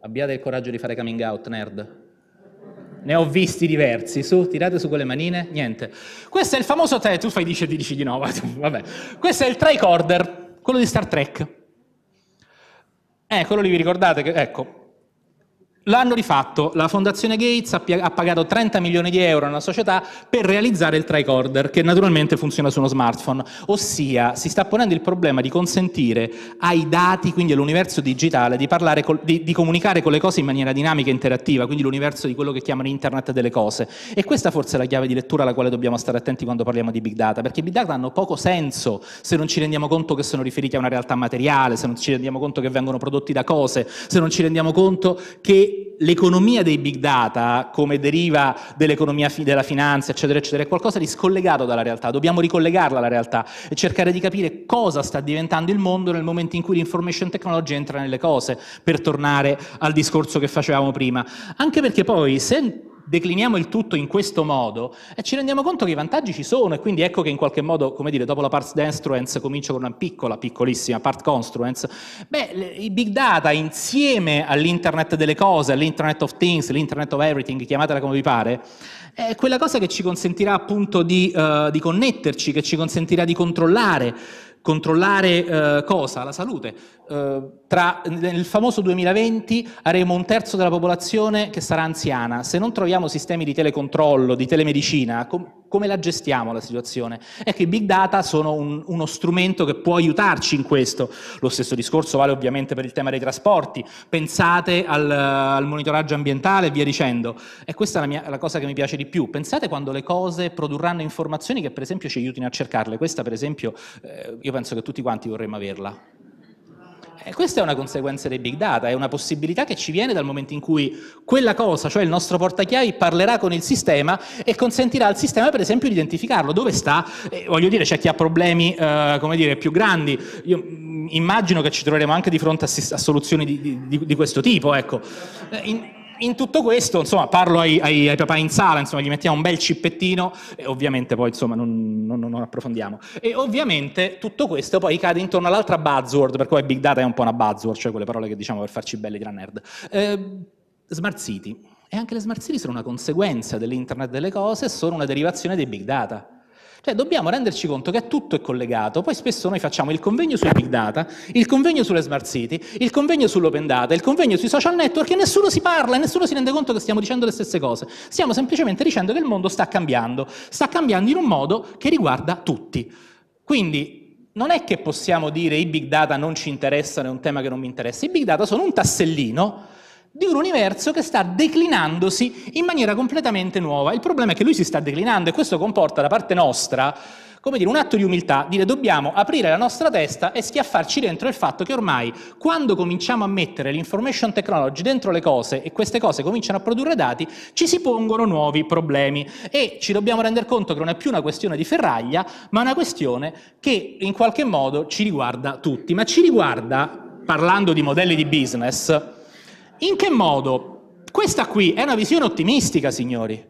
Abbiate il coraggio di fare coming out, nerd ne ho visti diversi, su, tirate su quelle manine, niente. Questo è il famoso, te, tu fai dice e dici di no, vabbè, questo è il tricorder, quello di Star Trek. Eh, quello lì vi ricordate che, ecco, L'hanno rifatto, la fondazione Gates ha, pagato 30 milioni di euro a una società per realizzare il tricorder, che naturalmente funziona su uno smartphone, ossia si sta ponendo il problema di consentire ai dati, quindi all'universo digitale, di, con, di, di comunicare con le cose in maniera dinamica e interattiva, quindi l'universo di quello che chiamano internet delle cose. E questa forse è la chiave di lettura alla quale dobbiamo stare attenti quando parliamo di big data, perché i big data hanno poco senso se non ci rendiamo conto che sono riferiti a una realtà materiale, se non ci rendiamo conto che vengono prodotti da cose, se non ci rendiamo conto che l'economia dei big data, come deriva dell'economia della finanza, eccetera, eccetera, è qualcosa di scollegato dalla realtà, dobbiamo ricollegarla alla realtà e cercare di capire cosa sta diventando il mondo nel momento in cui l'information technology entra nelle cose, per tornare al discorso che facevamo prima. Anche perché poi se decliniamo il tutto in questo modo, e ci rendiamo conto che i vantaggi ci sono e quindi ecco che in qualche modo, come dire, dopo la parts destruence comincio con una piccola, piccolissima part construence, beh, i big data insieme all'internet delle cose, all'internet of things, l'internet of everything, chiamatela come vi pare, è quella cosa che ci consentirà appunto di, uh, di connetterci, che ci consentirà di controllare, controllare uh, cosa? La salute, eh, tra, nel famoso 2020 avremo un terzo della popolazione che sarà anziana. Se non troviamo sistemi di telecontrollo, di telemedicina, com- come la gestiamo la situazione? Ecco, i big data sono un, uno strumento che può aiutarci in questo. Lo stesso discorso vale ovviamente per il tema dei trasporti. Pensate al, al monitoraggio ambientale e via dicendo. E questa è la, mia, la, cosa che mi piace di più. Pensate quando le cose produrranno informazioni che per esempio ci aiutino a cercarle. Questa per esempio eh, io penso che tutti quanti vorremmo averla. E questa è una conseguenza dei big data, è una possibilità che ci viene dal momento in cui quella cosa, cioè il nostro portachiavi, parlerà con il sistema e consentirà al sistema, per esempio, di identificarlo. Dove sta? Eh, voglio dire, c'è chi ha problemi, eh, come dire, più grandi. Io mm, immagino che ci troveremo anche di fronte a, a soluzioni di, di, di, questo tipo, ecco. Eh, in, in tutto questo, insomma, parlo ai, ai, ai, papà in sala, insomma, gli mettiamo un bel cippettino e ovviamente poi, insomma, non, non, non approfondiamo. E ovviamente tutto questo poi cade intorno all'altra buzzword, per cui big data è un po' una buzzword, cioè quelle parole che diciamo per farci belli tra nerd. Eh, smart city. E anche le smart city sono una conseguenza dell'internet delle cose, sono una derivazione dei big data. Cioè dobbiamo renderci conto che tutto è collegato. Poi spesso noi facciamo il convegno sui big data, il convegno sulle smart city, il convegno sull'open data, il convegno sui social network e nessuno si parla e nessuno si rende conto che stiamo dicendo le stesse cose. Stiamo semplicemente dicendo che il mondo sta cambiando, sta cambiando in un modo che riguarda tutti. Quindi non è che possiamo dire i big data non ci interessano, è un tema che non mi interessa. I big data sono un tassellino di un universo che sta declinandosi in maniera completamente nuova. Il problema è che lui si sta declinando e questo comporta da parte nostra, come dire, un atto di umiltà, dire dobbiamo aprire la nostra testa e schiaffarci dentro il fatto che ormai quando cominciamo a mettere l'information technology dentro le cose e queste cose cominciano a produrre dati, ci si pongono nuovi problemi e ci dobbiamo rendere conto che non è più una questione di ferraglia, ma una questione che in qualche modo ci riguarda tutti, ma ci riguarda, parlando di modelli di business, in che modo? Questa qui è una visione ottimistica, signori.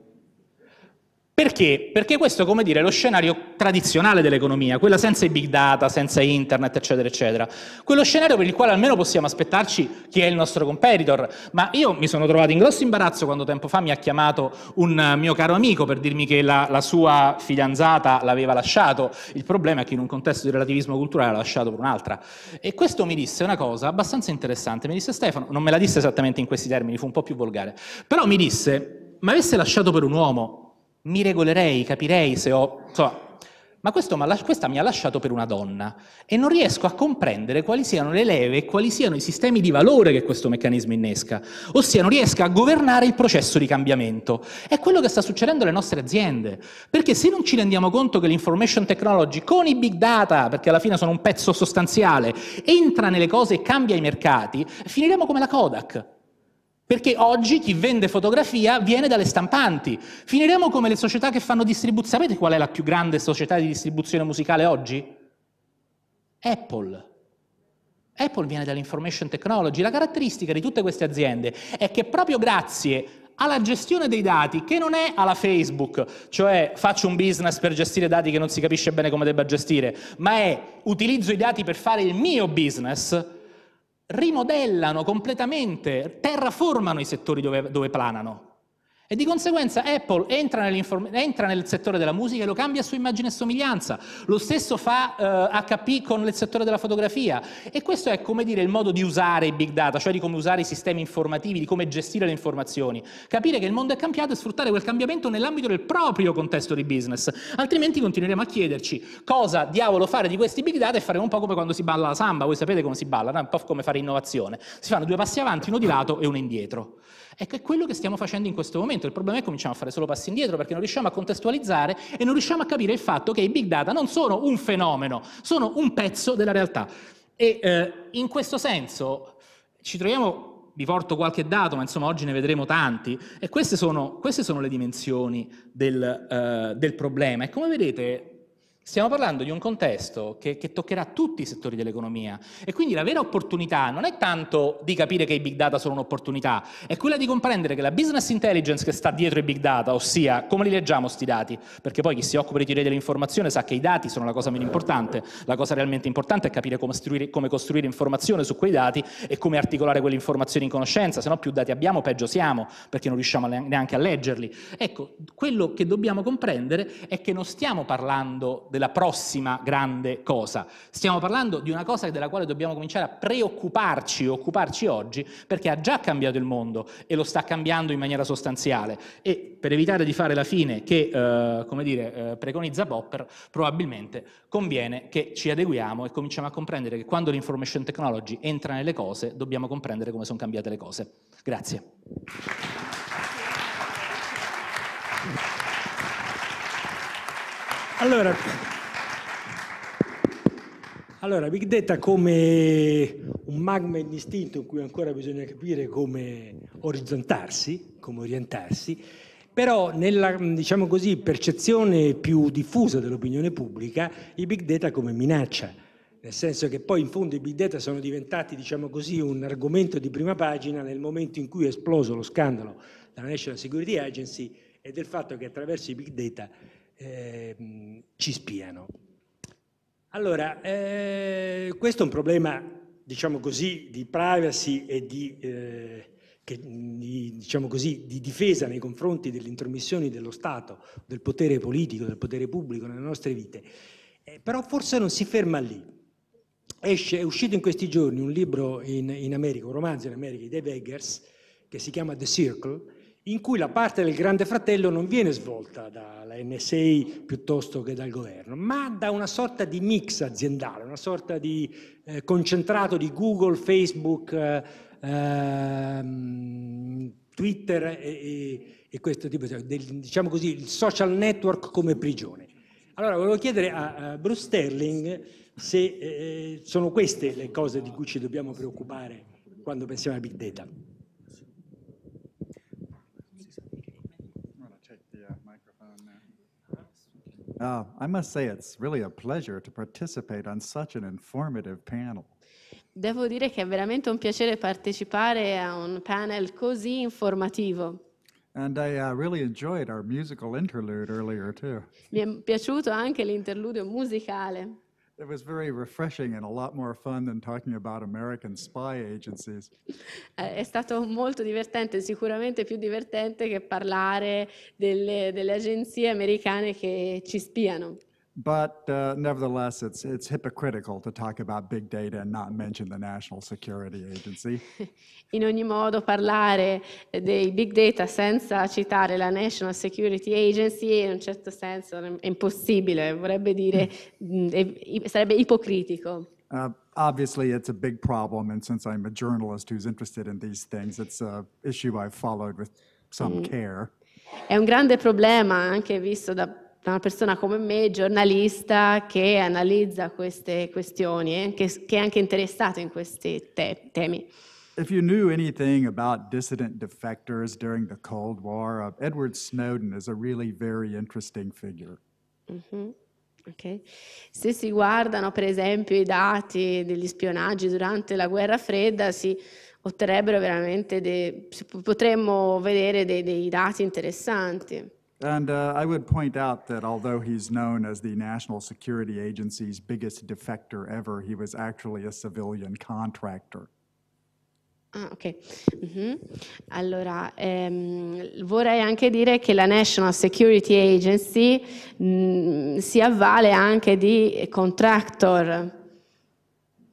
Perché? Perché questo è come dire lo scenario tradizionale dell'economia, quella senza i big data, senza internet, eccetera, eccetera. Quello scenario per il quale almeno possiamo aspettarci chi è il nostro competitor. Ma io mi sono trovato in grosso imbarazzo quando tempo fa mi ha chiamato un eh, mio caro amico per dirmi che la, la sua fidanzata l'aveva lasciato. Il problema è che in un contesto di relativismo culturale l'ha lasciato per un'altra. E questo mi disse una cosa abbastanza interessante. Mi disse Stefano, non me la disse esattamente in questi termini, fu un po' più volgare, però mi disse, ma avesse lasciato per un uomo mi regolerei, capirei se ho... Insomma, ma questo, questa mi ha lasciato per una donna e non riesco a comprendere quali siano le leve e quali siano i sistemi di valore che questo meccanismo innesca, ossia non riesco a governare il processo di cambiamento. È quello che sta succedendo alle nostre aziende, perché se non ci rendiamo conto che l'information technology con i big data, perché alla fine sono un pezzo sostanziale, entra nelle cose e cambia i mercati, finiremo come la Kodak, perché oggi chi vende fotografia viene dalle stampanti. Finiremo come le società che fanno distribuzione. Sapete qual è la più grande società di distribuzione musicale oggi? Apple. Apple viene dall'information technology. La caratteristica di tutte queste aziende è che proprio grazie alla gestione dei dati, che non è alla Facebook, cioè faccio un business per gestire dati che non si capisce bene come debba gestire, ma è utilizzo i dati per fare il mio business, rimodellano completamente, terraformano i settori dove, dove planano. E di conseguenza Apple entra, entra, nel settore della musica e lo cambia su immagine e somiglianza. Lo stesso fa eh, HP con il settore della fotografia. E questo è come dire il modo di usare i big data, cioè di come usare i sistemi informativi, di come gestire le informazioni. Capire che il mondo è cambiato e sfruttare quel cambiamento nell'ambito del proprio contesto di business. Altrimenti continueremo a chiederci cosa diavolo fare di questi big data e faremo un po' come quando si balla la samba. Voi sapete come si balla, no? un po' come fare innovazione. Si fanno due passi avanti, uno di lato e uno indietro. Ecco, è quello che stiamo facendo in questo momento. Il problema è che cominciamo a fare solo passi indietro perché non riusciamo a contestualizzare e non riusciamo a capire il fatto che i big data non sono un fenomeno, sono un pezzo della realtà. E eh, in questo senso ci troviamo vi porto qualche dato, ma insomma oggi ne vedremo tanti, e queste sono, queste sono le dimensioni del, eh, del problema. E come vedete Stiamo parlando di un contesto che, che, toccherà tutti i settori dell'economia e quindi la vera opportunità non è tanto di capire che i big data sono un'opportunità, è quella di comprendere che la business intelligence che sta dietro i big data, ossia come li leggiamo sti dati, perché poi chi si occupa di teoria dell'informazione sa che i dati sono la cosa meno importante, la cosa realmente importante è capire come costruire, come costruire informazione su quei dati e come articolare quelle informazioni in conoscenza, se no più dati abbiamo peggio siamo, perché non riusciamo neanche a leggerli. Ecco, quello che dobbiamo comprendere è che non stiamo parlando Del della prossima grande cosa. Stiamo parlando di una cosa della quale dobbiamo cominciare a preoccuparci e occuparci oggi perché ha già cambiato il mondo e lo sta cambiando in maniera sostanziale e per evitare di fare la fine che, eh, come dire, eh, preconizza Popper, probabilmente conviene che ci adeguiamo e cominciamo a comprendere che quando l'information technology entra nelle cose dobbiamo comprendere come sono cambiate le cose. Grazie. Allora, allora, Big Data come un magma indistinto in cui ancora bisogna capire come orizzontarsi, come orientarsi, però nella diciamo così, percezione più diffusa dell'opinione pubblica i Big Data come minaccia, nel senso che poi in fondo i Big Data sono diventati diciamo così, un argomento di prima pagina nel momento in cui è esploso lo scandalo della National Security Agency e del fatto che attraverso i Big Data Ehm, ci spiano. Allora, eh, questo è un problema, diciamo così, di privacy e di, eh, che, di, diciamo così, di difesa nei confronti delle intromissioni dello Stato, del potere politico, del potere pubblico nelle nostre vite. Eh, però forse non si ferma lì. Esce, è uscito in questi giorni un libro in, in America, un romanzo in America di Dave Eggers, che si chiama The Circle, in cui la parte del Grande Fratello non viene svolta dalla NSA piuttosto che dal governo, ma da una sorta di mix aziendale, una sorta di eh, concentrato di Google, Facebook, eh, eh, Twitter e, e, questo tipo di diciamo così, il social network come prigione. Allora volevo chiedere a, a Bruce Sterling se eh, eh, sono queste le cose di cui ci dobbiamo preoccupare quando pensiamo alla big data. Uh, I must say it's really a pleasure to participate on such an informative panel. Devo dire che è veramente un piacere partecipare a un panel così informativo. And I uh, really enjoyed our musical interlude earlier too. Mi è piaciuto anche l'interludio musicale. It was very refreshing and a lot more fun than talking about American spy agencies. Eh, è stato molto divertente, sicuramente più divertente che parlare delle, delle agenzie americane che ci spiano. But uh, nevertheless, it's, it's hypocritical to talk about big data and not mention the National Security Agency. In ogni modo, parlare dei big data senza citare la National Security Agency in un certo senso è impossibile, vorrebbe dire, mm, sarebbe ipocritico. Uh, obviously, it's a big problem, and since I'm a journalist who's interested in these things, it's an issue I've followed with some mm. care. È un grande problema, anche visto da da una persona come me, giornalista, che analizza queste questioni e eh, che, che è anche interessato in questi te temi. If you knew anything about dissident defectors during the Cold War, uh, Edward Snowden is a really very interesting figure. Mm -hmm. okay. Se si guardano per esempio i dati degli spionaggi durante la guerra fredda, si otterrebbero veramente dei, potremmo vedere dei, dei dati interessanti. And uh, I would point out that although he's known as the National Security Agency's biggest defector ever, he was actually a civilian contractor. Ah, ok. Mm-hmm. Allora, ehm, vorrei anche dire che la National Security Agency mh, mm, si avvale anche di contractor.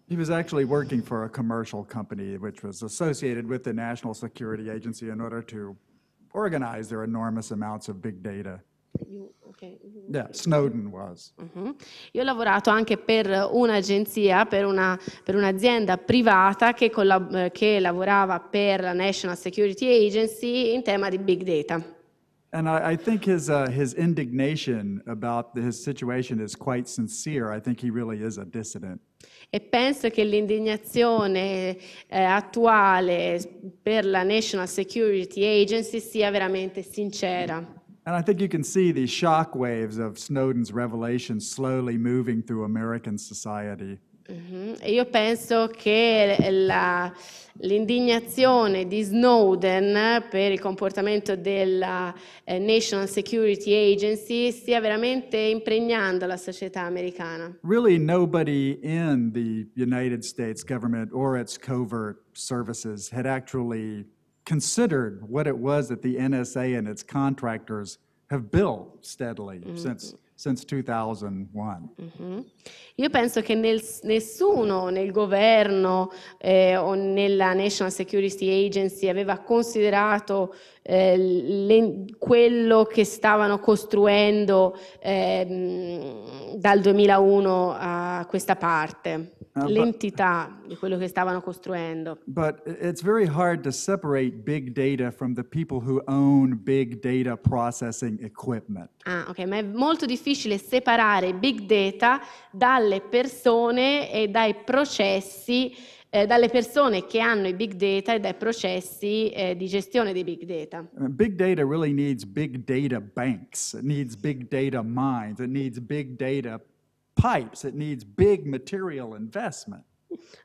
He was actually working for a commercial company which was associated with the National Security Agency in order to organize their enormous amounts of big data. You, okay, yeah, Snowden was. Uh-huh. Io ho lavorato anche per un'agenzia, per, una, per un'azienda privata che, che lavorava per la National Security Agency in tema di big data. And I, I think his, uh, his indignation about his situation is quite sincere. I think he really is a dissident. E penso che l'indignazione eh, attuale per la National Security Agency sia veramente sincera. And I think you can see these waves of Snowden's revelations slowly moving through American society. Uh-huh. Io penso che la, l'indignazione di Snowden per il comportamento della eh, National Security Agency stia veramente impregnando la società americana. Really nobody in the United States government or its covert services had actually considered what it was that the NSA and its contractors have built steadily mm-hmm. since since 2001. Mm-hmm. Io penso che nel, nessuno nel governo eh, o nella National Security Agency aveva considerato eh, le, quello che stavano costruendo eh, dal 2001 a questa parte. Uh, l'entità di quello che stavano costruendo. But it's very hard to separate big data from the people who own big data processing equipment. Ah, ok, ma è molto difficile separare big data dalle persone e dai processi eh, dalle persone che hanno i big data e dai processi eh, di gestione dei big data. Uh, big data really needs big data banks, it needs big data mines, it needs big data pipes, it needs big material investment.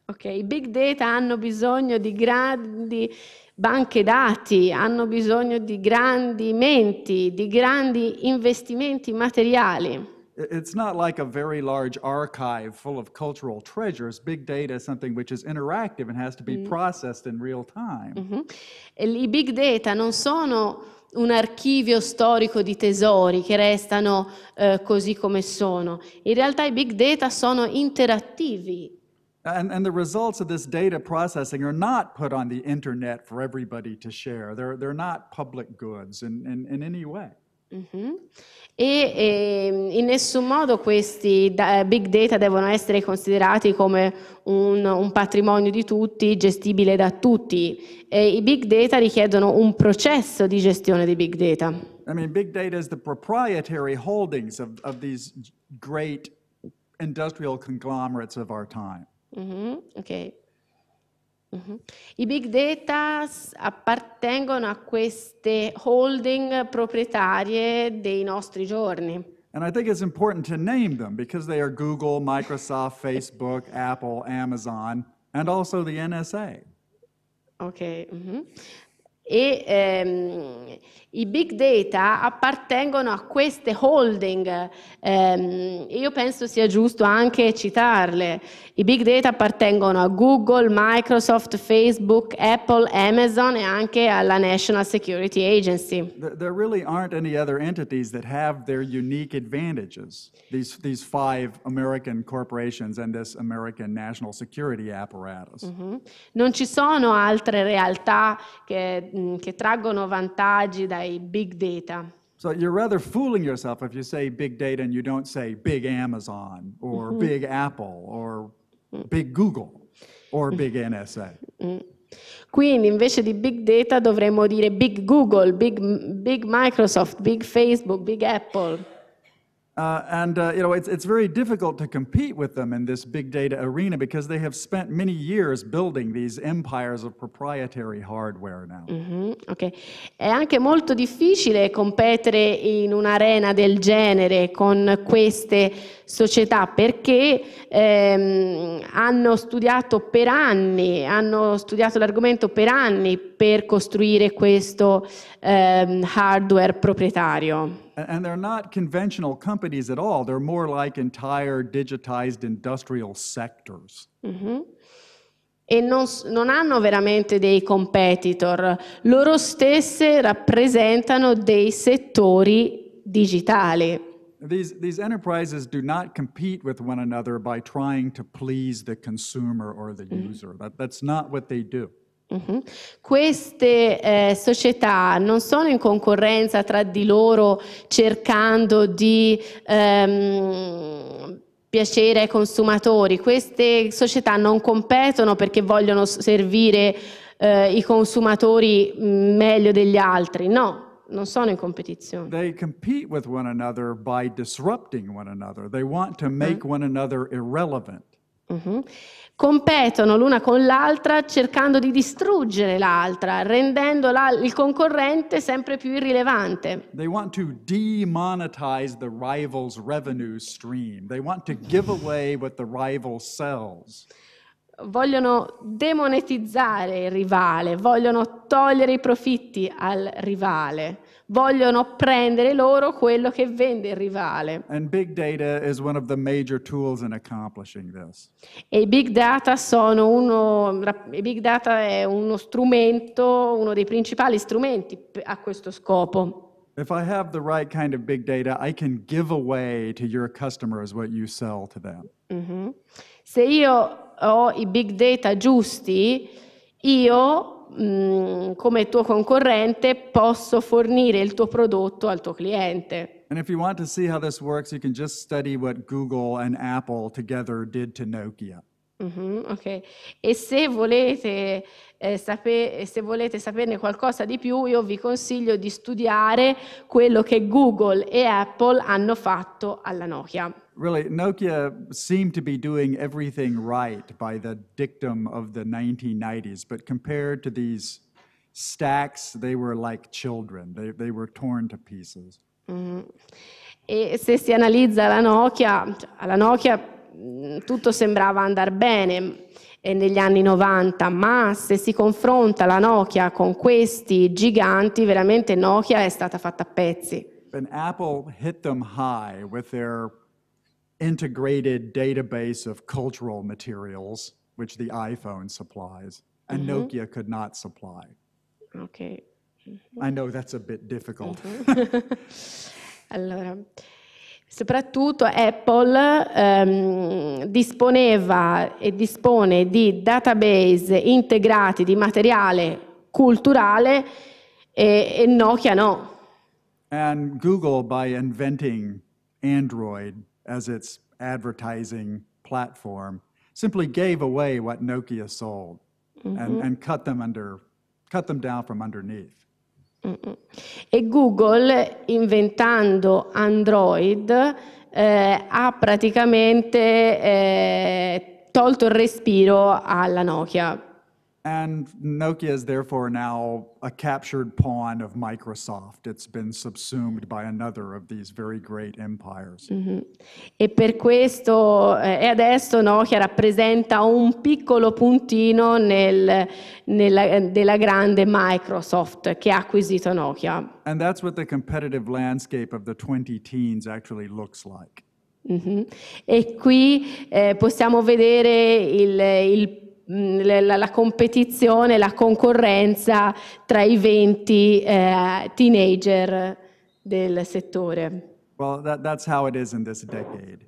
Ok, i big data hanno bisogno di grandi banche dati, hanno bisogno di grandi menti, di grandi investimenti materiali. It's not like a very large archive full of cultural treasures. Big data is something which is interactive and has to be mm. processed in real time. Mm -hmm. I big data non sono un archivio storico di tesori che restano eh, così come sono. In realtà i big data sono interattivi. And, and the results of this data processing are not put on the internet for everybody to share. They're, they're not public goods in, in, in any way. Mm-hmm. E, e, ehm, in nessun modo questi da, eh, big data devono essere considerati come un, un patrimonio di tutti, gestibile da tutti. E I big data richiedono un processo di gestione di big data. I mean, big data is the proprietary holdings of, of these great industrial conglomerates of our time. Mm-hmm. Okay. Mm-hmm. I big data appartengono a queste holding proprietarie dei nostri giorni. And I think it's important to name them because they are Google, Microsoft, Facebook, Apple, Amazon, and also the NSA. Ok, mm-hmm e ehm, i big data appartengono a queste holding, ehm, io penso sia giusto anche citarle, i big data appartengono a Google, Microsoft, Facebook, Apple, Amazon e anche alla National Security Agency. There really aren't any other entities that have their unique advantages, these, these five American corporations and this American national security apparatus. Mm -hmm. Non ci sono altre realtà che Mm, che traggono vantaggi dai big data. So you're rather fooling yourself if you say big data and you don't say big Amazon or mm-hmm. big Apple or mm. big Google or mm. big NSA. Quindi invece di big data dovremmo dire big Google, big, big Microsoft, big Facebook, big Apple. Uh, and uh, you know it's, it's very difficult to compete with them in this big data arena because they have spent many years building these empires of proprietary hardware now. Mm-hmm, okay. È anche molto difficile competere in un'arena del genere con queste società perché ehm, hanno studiato per anni, hanno studiato l'argomento per anni per costruire questo ehm, hardware proprietario. and they're not conventional companies at all. They're more like entire digitized industrial sectors. Mm -hmm. E non, non hanno veramente dei competitor, loro stesse rappresentano dei settori digitali. These, these enterprises do not compete with one another by trying to please the consumer or the mm-hmm. user. That, that's not what they do. Uh-huh. Queste eh, società non sono in concorrenza tra di loro cercando di ehm, piacere ai consumatori, queste società non competono perché vogliono servire eh, i consumatori meglio degli altri, no. Non sono in competizione. They compete with one another by disrupting one another. They want to make uh one another irrelevant. Uh-huh. Competono l'una con l'altra cercando di distruggere l'altra, rendendo la, il concorrente sempre più irrilevante. They want to demonetize the rival's revenue stream. They want to give away what the rival sells. Vogliono demonetizzare il rivale, vogliono togliere i profitti al rivale vogliono prendere loro quello che vende il rivale. E i big data sono uno, big data è uno strumento, uno dei principali strumenti a questo scopo. If I have the right kind of big data, I can give away to your customers what you sell to them. Mm -hmm. Se io ho i big data giusti, io come tuo concorrente posso fornire il tuo prodotto al tuo cliente. And if you want to see how this works, you can just study what Google and Apple together did to Nokia. Mh-mh, okay. E se volete, ehm, sape se volete saperne qualcosa di più, io vi consiglio di studiare quello che Google e Apple hanno fatto alla Nokia. Really, Nokia seemed to be doing everything right by the dictum of the 1990s, but compared to these stacks, they were like children. They, they were torn to pieces. Mh-mh. E se si analizza la Nokia, alla Nokia Mm, tutto sembrava andare bene mm, negli anni 90, ma se si confronta la Nokia con questi giganti, veramente Nokia è stata fatta a pezzi. And Apple hit them high with their integrated database of cultural materials, which the iPhone supplies, and mm-hmm. Nokia could not supply. Okay. mm I know that's a bit difficult. Mm-hmm. allora. Soprattutto Apple ehm, disponeva e dispone di database integrati di materiale culturale e, e Nokia no. And Google by inventing Android as its advertising platform simply gave away what Nokia sold mm -hmm. and, mm-hmm. and cut, them under, cut them down from underneath. E Google, inventando Android, eh, ha praticamente eh, tolto il respiro alla Nokia And Nokia is therefore now a captured pawn of Microsoft. It's been subsumed by another of these very great empires. Mm -hmm. E per questo eh, adesso Nokia rappresenta un piccolo puntino nel, nella, della grande Microsoft che ha acquisito Nokia. And that's what the competitive landscape of the 20 teens actually looks like. Mm -hmm. E qui eh, possiamo vedere il, il Mm, la, la, competizione, la concorrenza tra i 20 eh, teenager del settore. Well, that, that's how it is in this decade.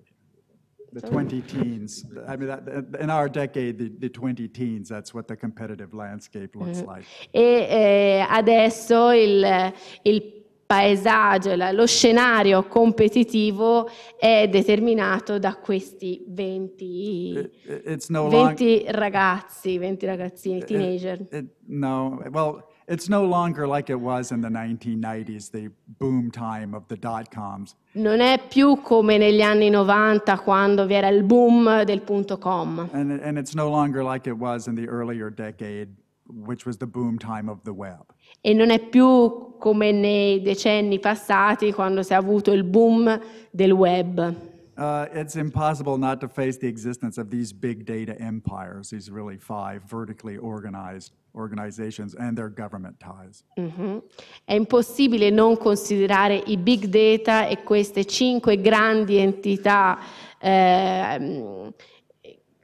The 20 teens, I mean, that, in our decade, the, the 20 teens, that's what the competitive landscape looks mm-hmm. like. E eh, adesso il, il paesaggio, lo scenario competitivo è determinato da questi 20, it, no 20 ragazzi, 20 ragazzini, teenager. It, it, no, well, it's no longer like it was in the 1990s, the boom time of the dot coms. Non è più come negli anni 90 quando vi era il boom del punto com. And, and it's no longer like it was in the earlier decade web. E non è più come nei decenni passati quando si è avuto il boom del web. Uh, it's impossible not to face the existence of these big data empires, these really five vertically organized organizations and their government ties. Mm-hmm. È impossibile non considerare i big data e queste cinque grandi entità eh,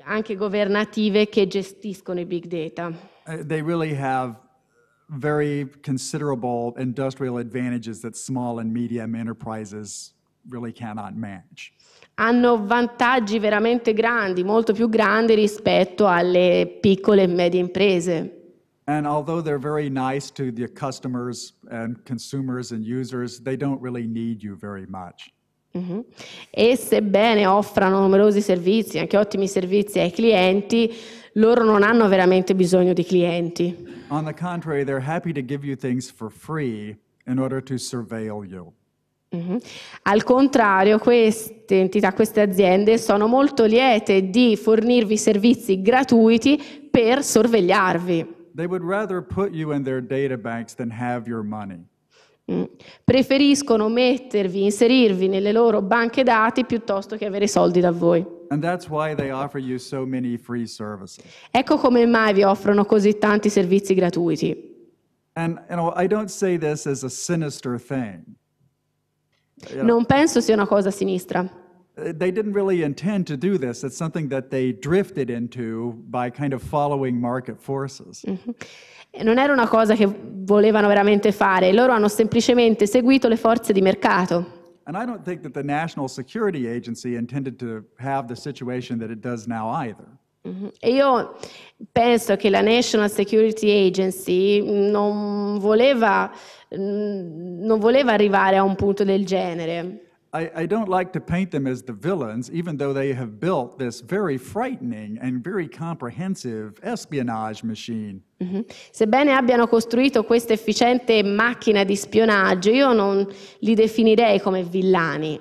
anche governative che gestiscono i big data. Uh, they really have very considerable industrial advantages that small and medium enterprises really cannot match. Hanno vantaggi veramente grandi, molto più grandi rispetto alle piccole e medie imprese. And although they're very nice to the customers and consumers and users, they don't really need you very much. Mm-hmm. E sebbene offrano numerosi servizi, anche ottimi servizi ai clienti, loro non hanno veramente bisogno di clienti. On the contrary, they're happy to give you things for free in order to surveil you. Mm-hmm. Al contrario, queste entità, queste aziende sono molto liete di fornirvi servizi gratuiti per sorvegliarvi. They would rather put you in their data than have your money. Mm. Preferiscono mettervi, inserirvi nelle loro banche dati piuttosto che avere soldi da voi. So ecco come mai vi offrono così tanti servizi gratuiti. And, you know, you non penso sia una cosa sinistra. Eh, they didn't really intend to do this. It's something that they drifted into by kind of following market forces. Mm-hmm. Non era una cosa che volevano veramente fare, loro hanno semplicemente seguito le forze di mercato. And I don't think that the National Security Agency intended to have the situation that it does now either. E mm-hmm. io penso che la National Security Agency non voleva, mm, non voleva arrivare a un punto del genere. I, I, don't like to paint them as the villains, even though they have built this very frightening and very comprehensive espionage machine. Mm-hmm. Sebbene abbiano costruito questa efficiente macchina di spionaggio, io non li definirei come villani.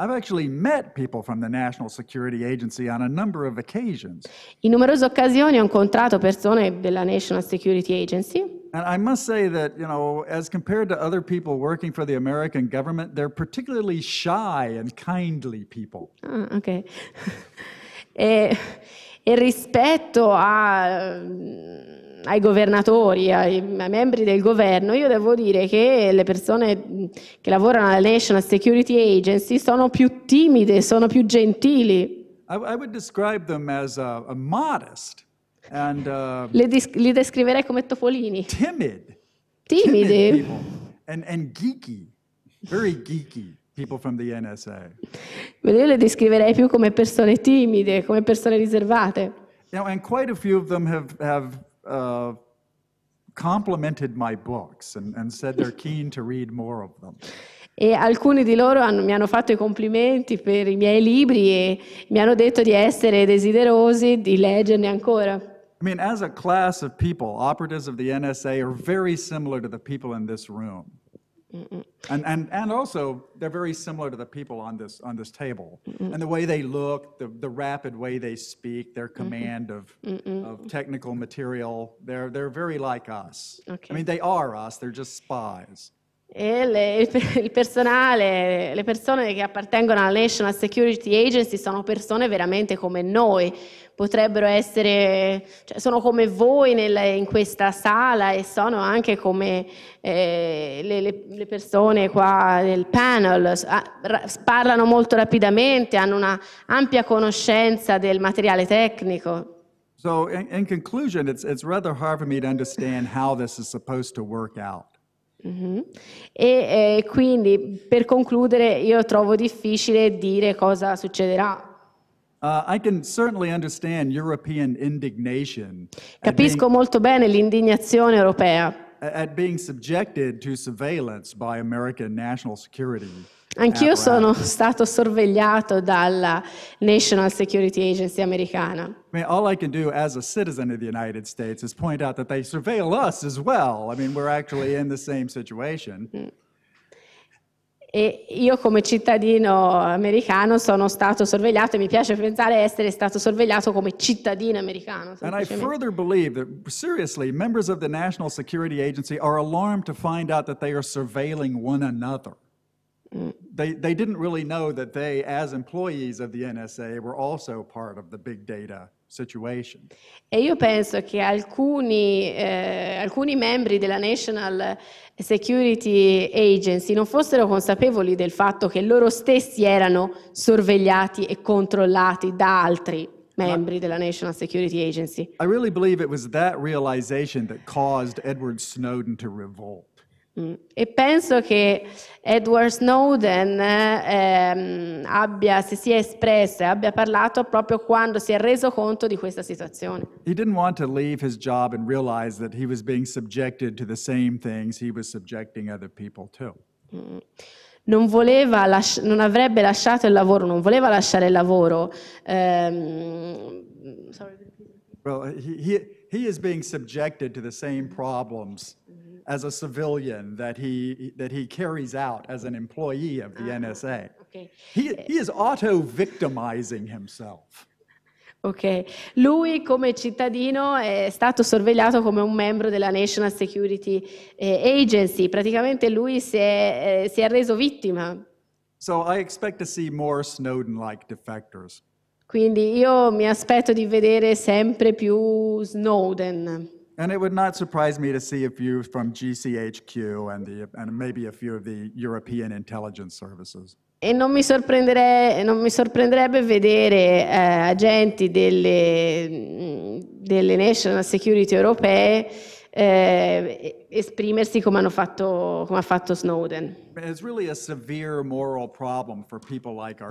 I've actually met people from the National Security Agency on a number of occasions. In numerose occasioni ho incontrato persone della National Security Agency. and I must say that, you know, as compared to other people working for the American government, they're particularly shy and kindly people. Ah, ok. e, e, rispetto a, mm, ai governatori, ai, ai, membri del governo, io devo dire che le persone mm, che lavorano alla National Security Agency sono più timide, sono più gentili. I, I would describe them as a, a modest. And, uh, li, dis- li, descriverei come topolini. Timid. Timidi. and, and geeky. Very geeky. People from the NSA. Io le descriverei più come persone timide, come persone riservate. Now, and quite a few of them have, have uh, complimented my books and, and said they're keen to read more of them. e alcuni di loro hanno, mi hanno fatto i complimenti per i miei libri e mi hanno detto di essere desiderosi di leggerne ancora. I mean, as a class of people, operatives of the NSA are very similar to the people in this room. And, and, and also, they're very similar to the people on this, on this table. Mm and the way they look, the, the rapid way they speak, their command of, of technical material, they're, they're very like us. Okay. I mean, they are us, they're just spies. E le, il personale, le persone che appartengono alla National Security Agency sono persone veramente come noi, potrebbero essere, cioè sono come voi nel, in questa sala e sono anche come eh, le, le, persone qua nel panel, ah, parlano molto rapidamente, hanno una ampia conoscenza del materiale tecnico. So in, in conclusion, it's, it's rather hard for me to understand how this is supposed to work out. Mm -hmm. E eh, quindi per concludere io trovo difficile dire cosa succederà Uh, I can certainly understand European indignation Capisco being, molto bene l'indignazione europea. At being subjected to surveillance by American national security. Anch'io sono stato sorvegliato dalla National Security Agency americana. I mean, all I can do as a citizen of the United States is point out that they surveil us as well. I mean, we're actually in the same situation. Mm. E io come cittadino americano sono stato sorvegliato e mi piace pensare essere stato sorvegliato come cittadino americano. And I further believe that seriously members of the National Security Agency are alarmed to find out that they are surveilling one another. Mm. They, they didn't really know that they, as employees of the NSA, were also part of the big data situation. E io penso che alcuni, eh, alcuni, membri della National Security Agency non fossero consapevoli del fatto che loro stessi erano sorvegliati e controllati da altri membri della National Security Agency. I really believe it was that realization that caused Edward Snowden to revolt. Mm. E penso che Edward Snowden ehm, abbia, si sia espresso e abbia parlato proprio quando si è reso conto di questa situazione. He didn't want to leave his job and realize that he was being subjected to the same things he was subjecting other people to. Mm. Non, voleva, non, avrebbe lasciato il lavoro, non voleva lasciare il lavoro. Um, sorry. Well, he, he, he is being subjected to the same problems as a civilian that he that he carries out as an employee of the ah, NSA. Okay. He, he is auto-victimizing himself. Ok, lui come cittadino è stato sorvegliato come un membro della National Security eh, Agency, praticamente lui si è, eh, si è reso vittima. So I expect to see more Snowden-like defectors. Quindi io mi aspetto di vedere sempre più Snowden. And it would not surprise me to see a few from GCHQ and, the, and maybe a few of the European intelligence services. E non mi, non mi sorprenderebbe vedere eh, agenti delle, delle, national security europee eh, esprimersi come, hanno fatto, come ha fatto Snowden. Really like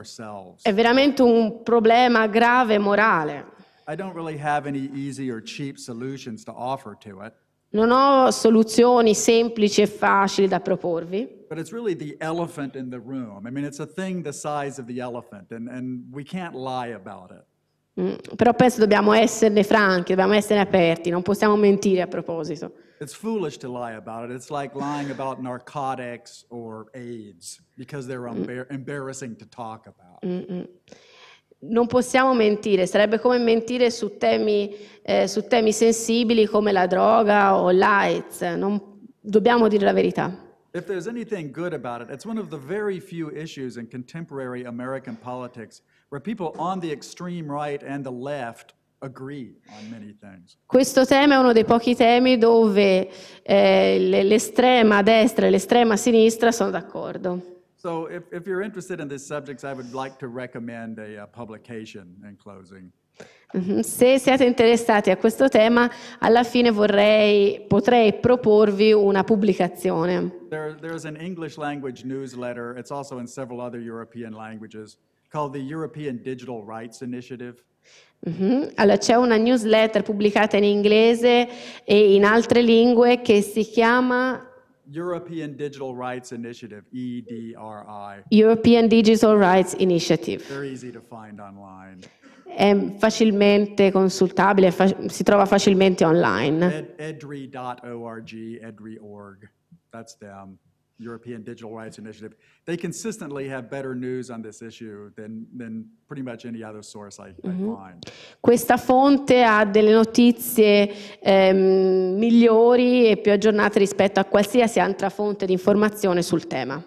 È veramente un problema grave morale. I don't really have any easy or cheap solutions to offer to it. Non ho soluzioni semplici e facili da proporvi, But it's really the elephant in the room. I mean, it's a thing the size of the elephant, and, and we can't lie about it. mm, però penso dobbiamo esserne franchi, dobbiamo essere aperti, non possiamo mentire a proposito. It's foolish to lie about it. It's like lying about narcotics or AIDS because they're mm. embar- embarrassing to talk about. Mm, mm. non possiamo mentire, sarebbe come mentire su temi, eh, su temi sensibili come la droga o l'AIDS, non, dobbiamo dire la verità. If there's anything good about it, it's one of the very few issues in contemporary American politics where people on the extreme right and the left questo tema è uno dei pochi temi dove eh, l'estrema destra e l'estrema sinistra sono d'accordo. So if, if you're interested in these subjects, I would like to recommend a, a publication in closing. Mm-hmm. Se siete interessati a questo tema, alla fine vorrei, potrei proporvi una pubblicazione. There, an English language newsletter, it's also in several other European languages, called the European Digital Rights Initiative. Mm-hmm. Allora, c'è una newsletter pubblicata in inglese e in altre lingue che si chiama European Digital Rights Initiative, EDRI. European Digital Rights Initiative. Very easy to find online. È facilmente consultabile, fa- si trova facilmente online. Ed- edri.org, edri.org. That's them. European Digital Rights Initiative, they consistently have better news on this issue than, than pretty much any other source I, mm -hmm. I mm-hmm. find. Questa fonte ha delle notizie ehm, migliori e più aggiornate rispetto a qualsiasi altra fonte di informazione sul tema.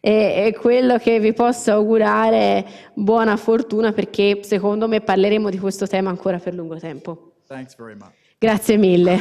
E, e quello che vi posso augurare è buona fortuna perché secondo me parleremo di questo tema ancora per lungo tempo. Thanks very much. Grazie mille.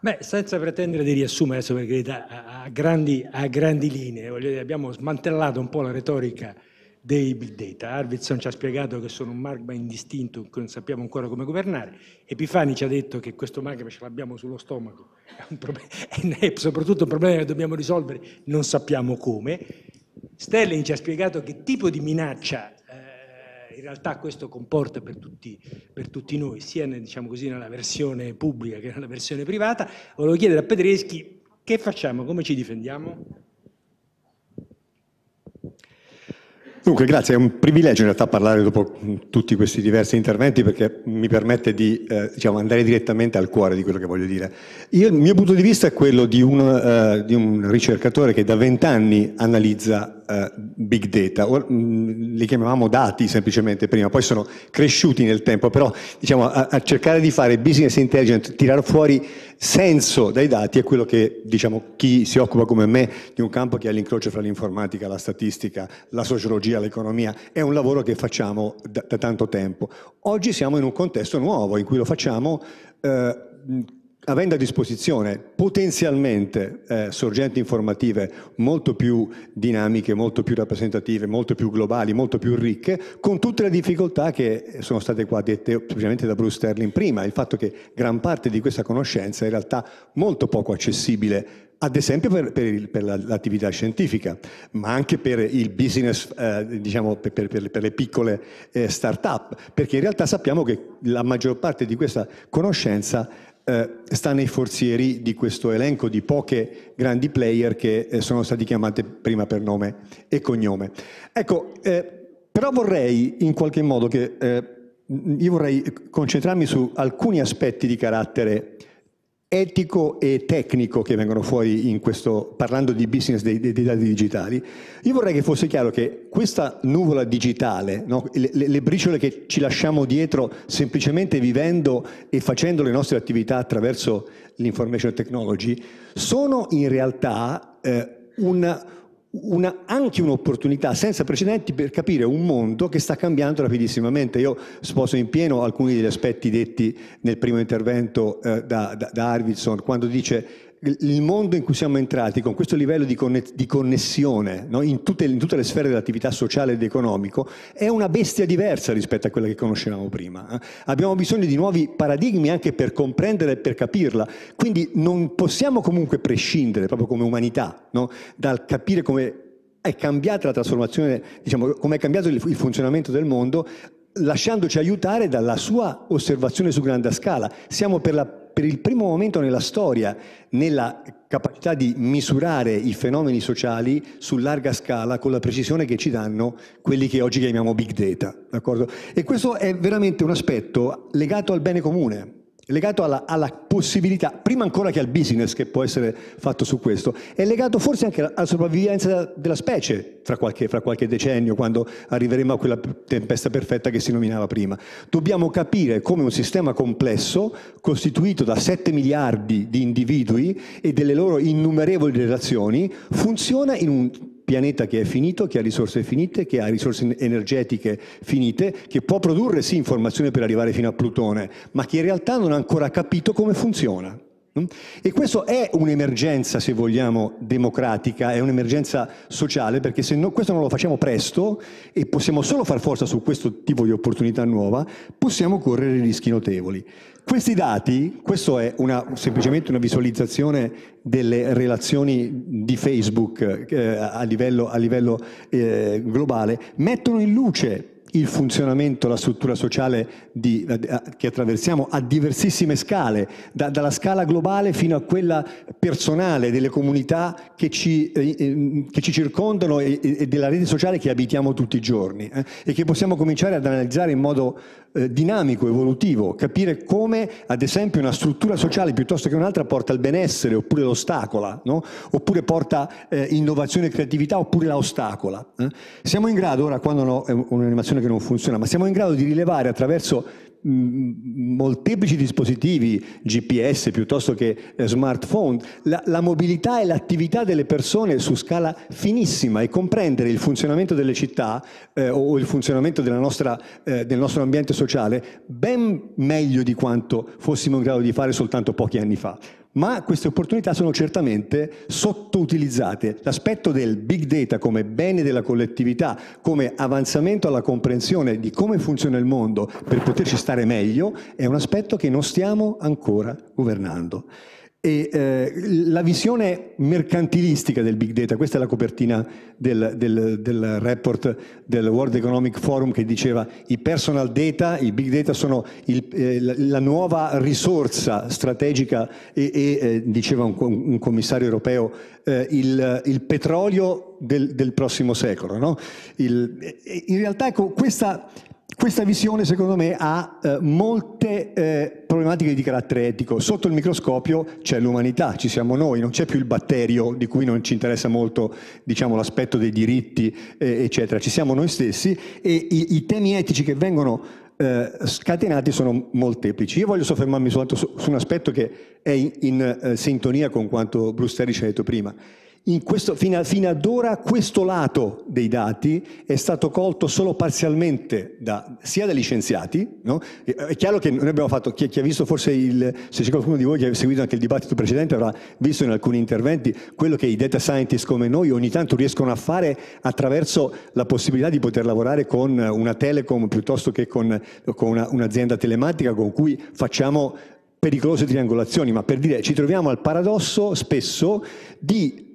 Beh, senza pretendere di riassumere adesso perché a, a, grandi, a grandi linee, dire, abbiamo smantellato un po' la retorica dei big data. Arvidsson ci ha spiegato che sono un magma indistinto che non sappiamo ancora come governare. Epifani ci ha detto che questo magma ce l'abbiamo sullo stomaco, è, è soprattutto un problema che dobbiamo risolvere, non sappiamo come. Sterling ci ha spiegato che tipo di minaccia eh, in realtà questo comporta per tutti, per tutti noi, sia diciamo così, nella versione pubblica che nella versione privata. Volevo chiedere a Pedreschi che facciamo, come ci difendiamo? Dunque, grazie, è un privilegio in realtà parlare dopo tutti questi diversi interventi perché mi permette di eh, diciamo, andare direttamente al cuore di quello che voglio dire. Io, il mio punto di vista è quello di un, eh, di un ricercatore che da vent'anni analizza eh, big data, mm, li chiamavamo dati semplicemente prima, poi sono cresciuti nel tempo, però diciamo, a, a, cercare di fare business intelligence, tirare fuori senso dai dati è quello che diciamo, chi si occupa come me di un campo che è l'incrocio fra l'informatica, la statistica, la sociologia, l'economia, è un lavoro che facciamo da, da tanto tempo. Oggi siamo in un contesto nuovo in cui lo facciamo eh, avendo a disposizione potenzialmente eh, sorgenti informative molto più dinamiche, molto più rappresentative, molto più globali, molto più ricche, con tutte le difficoltà che sono state qua dette ovviamente da Bruce Sterling prima, il fatto che gran parte di questa conoscenza è in realtà molto poco accessibile ad esempio per, per, per l'attività scientifica, ma anche per il business, eh, diciamo, per, per, le piccole eh, start-up, perché in realtà sappiamo che la maggior parte di questa conoscenza eh, sta nei forzieri di questo elenco di poche grandi player che eh, sono stati chiamate prima per nome e cognome. Ecco, eh, però vorrei in qualche modo che eh, io vorrei concentrarmi su alcuni aspetti di carattere etico e tecnico che vengono fuori in questo, parlando di business dei, dei, dei dati digitali, io vorrei che fosse chiaro che questa nuvola digitale, no, le, le, briciole che ci lasciamo dietro semplicemente vivendo e facendo le nostre attività attraverso l'information technology, sono in realtà eh, una, una, anche un'opportunità senza precedenti per capire un mondo che sta cambiando rapidissimamente. Io sposo in pieno alcuni degli aspetti detti nel primo intervento eh, da, da, da Arvidson, quando dice il mondo in cui siamo entrati, con questo livello di, connessione no? in, tutte, in, tutte, le sfere dell'attività sociale ed economico, è una bestia diversa rispetto a quella che conoscevamo prima. Eh? Abbiamo bisogno di nuovi paradigmi anche per comprendere e per capirla, quindi non possiamo comunque prescindere, proprio come umanità, no? dal capire come è cambiata la trasformazione, diciamo, come è cambiato il, il funzionamento del mondo, lasciandoci aiutare dalla sua osservazione su grande scala. Siamo per la per il primo momento nella storia nella capacità di misurare i fenomeni sociali su larga scala con la precisione che ci danno quelli che oggi chiamiamo big data. D'accordo? E questo è veramente un aspetto legato al bene comune, legato alla, alla, possibilità, prima ancora che al business che può essere fatto su questo, è legato forse anche alla sopravvivenza della specie fra qualche, fra qualche decennio, quando arriveremo a quella tempesta perfetta che si nominava prima. Dobbiamo capire come un sistema complesso, costituito da 7 miliardi di individui e delle loro innumerevoli relazioni, funziona in un pianeta che è finito, che ha risorse finite, che ha risorse energetiche finite, che può produrre sì informazione per arrivare fino a Plutone, ma che in realtà non ha ancora capito come funziona. E questo è un'emergenza, se vogliamo, democratica, è un'emergenza sociale, perché se no, questo non lo facciamo presto e possiamo solo far forza su questo tipo di opportunità nuova, possiamo correre rischi notevoli. Questi dati, questa è una, semplicemente una visualizzazione delle relazioni di Facebook eh, a livello, a livello eh, globale, mettono in luce il funzionamento, la struttura sociale di, eh, che attraversiamo a diversissime scale, da, dalla scala globale fino a quella personale delle comunità che ci, eh, eh che ci circondano e, e, della rete sociale che abitiamo tutti i giorni eh, e che possiamo cominciare ad analizzare in modo eh, dinamico, evolutivo, capire come ad esempio una struttura sociale piuttosto che un'altra porta al benessere oppure l'ostacola, no? oppure porta eh, innovazione e creatività oppure la ostacola. Eh? Siamo in grado, ora quando no, è un'animazione che non funziona, ma siamo in grado di rilevare attraverso molteplici dispositivi, GPS piuttosto che eh, smartphone, la, la mobilità e l'attività delle persone su scala finissima e comprendere il funzionamento delle città eh, o il funzionamento nostra, eh, del nostro ambiente sociale ben meglio di quanto fossimo in grado di fare soltanto pochi anni fa ma queste opportunità sono certamente sottoutilizzate. L'aspetto del big data come bene della collettività, come avanzamento alla comprensione di come funziona il mondo per poterci stare meglio, è un aspetto che non stiamo ancora governando. E, eh, la visione mercantilistica del big data, questa è la copertina del, del, del, report del World Economic Forum che diceva i personal data, i big data sono il, eh, la nuova risorsa strategica e, e eh, diceva un, un, commissario europeo, eh, il, il, petrolio del, del prossimo secolo. No? Il, eh, in realtà ecco, questa questa visione secondo me ha eh, molte eh, problematiche di carattere etico. Sotto il microscopio c'è l'umanità, ci siamo noi, non c'è più il batterio di cui non ci interessa molto diciamo, l'aspetto dei diritti, eh, eccetera. Ci siamo noi stessi e i, i temi etici che vengono eh, scatenati sono molteplici. Io voglio soffermarmi soltanto su, su, un aspetto che è in, in eh, sintonia con quanto Bruce Terry ci ha detto prima questo, fino, a, fino, ad ora questo lato dei dati è stato colto solo parzialmente da, sia dagli scienziati, no? Eh, è chiaro che noi abbiamo fatto, chi, chi ha visto forse il, se c'è qualcuno di voi che ha seguito anche il dibattito precedente avrà visto in alcuni interventi quello che i data scientist come noi ogni tanto riescono a fare attraverso la possibilità di poter lavorare con una telecom piuttosto che con, con una, un'azienda telematica con cui facciamo pericolose triangolazioni, ma per dire ci troviamo al paradosso spesso di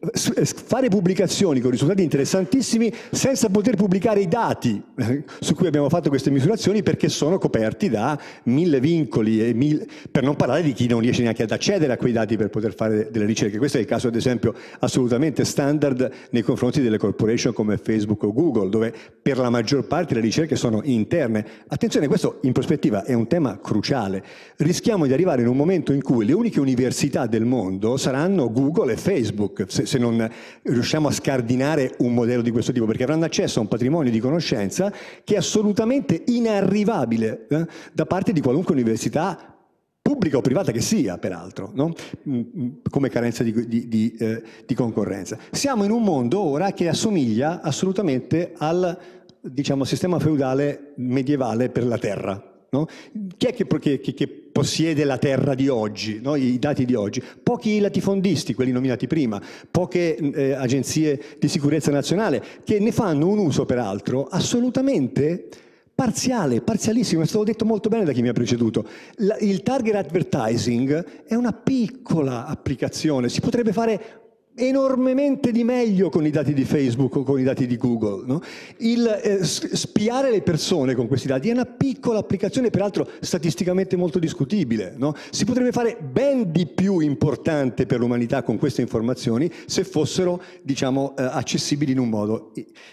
fare pubblicazioni con risultati interessantissimi senza poter pubblicare i dati eh, su cui abbiamo fatto queste misurazioni perché sono coperti da mille vincoli, mille, per non parlare di chi non riesce neanche ad accedere a quei dati per poter fare delle ricerche. Questo è il caso ad esempio assolutamente standard nei confronti delle corporation come Facebook o Google, dove per la maggior parte le ricerche sono interne. Attenzione, questo in prospettiva è un tema cruciale. Rischiamo di arrivare in un momento in cui le uniche università del mondo saranno Google e Facebook Facebook se, se, non riusciamo a scardinare un modello di questo tipo, perché avranno accesso a un patrimonio di conoscenza che è assolutamente inarrivabile eh, da parte di qualunque università pubblica o privata che sia, peraltro, no? Mm, mm, come carenza di, di, di, eh, di, concorrenza. Siamo in un mondo ora che assomiglia assolutamente al diciamo, sistema feudale medievale per la terra. No? Chi è che, che, che possiede la terra di oggi, no? i dati di oggi, pochi latifondisti, quelli nominati prima, poche eh, agenzie di sicurezza nazionale, che ne fanno un uso peraltro assolutamente parziale, parzialissimo, è stato detto molto bene da chi mi ha preceduto. La, il target advertising è una piccola applicazione, si potrebbe fare enormemente di meglio con i dati di Facebook o con i dati di Google. No? Il, eh, spiare le persone con questi dati è una piccola applicazione, peraltro statisticamente molto discutibile. No? Si potrebbe fare ben di più importante per l'umanità con queste informazioni se fossero diciamo, eh, accessibili in un modo.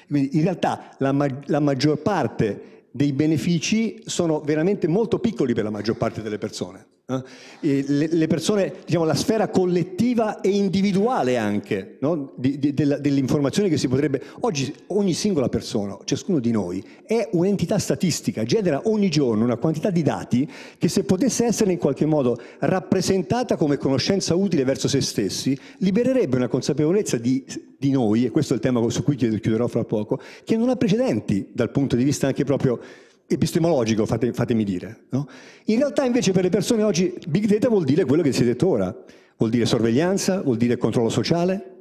Quindi in realtà la, ma la maggior parte dei benefici sono veramente molto piccoli per la maggior parte delle persone. Eh? le, le, persone, diciamo, la sfera collettiva e individuale anche no? di, di, della, dell'informazione che si potrebbe. Oggi ogni singola persona, ciascuno di noi, è un'entità statistica, genera ogni giorno una quantità di dati che se potesse essere in qualche modo rappresentata come conoscenza utile verso se stessi, libererebbe una consapevolezza di, di noi, e questo è il tema su cui chiuderò fra poco, che non ha precedenti dal punto di vista anche proprio epistemologico, fate, fatemi dire. No? In realtà invece per le persone oggi big data vuol dire quello che si è detto ora, vuol dire sorveglianza, vuol dire controllo sociale,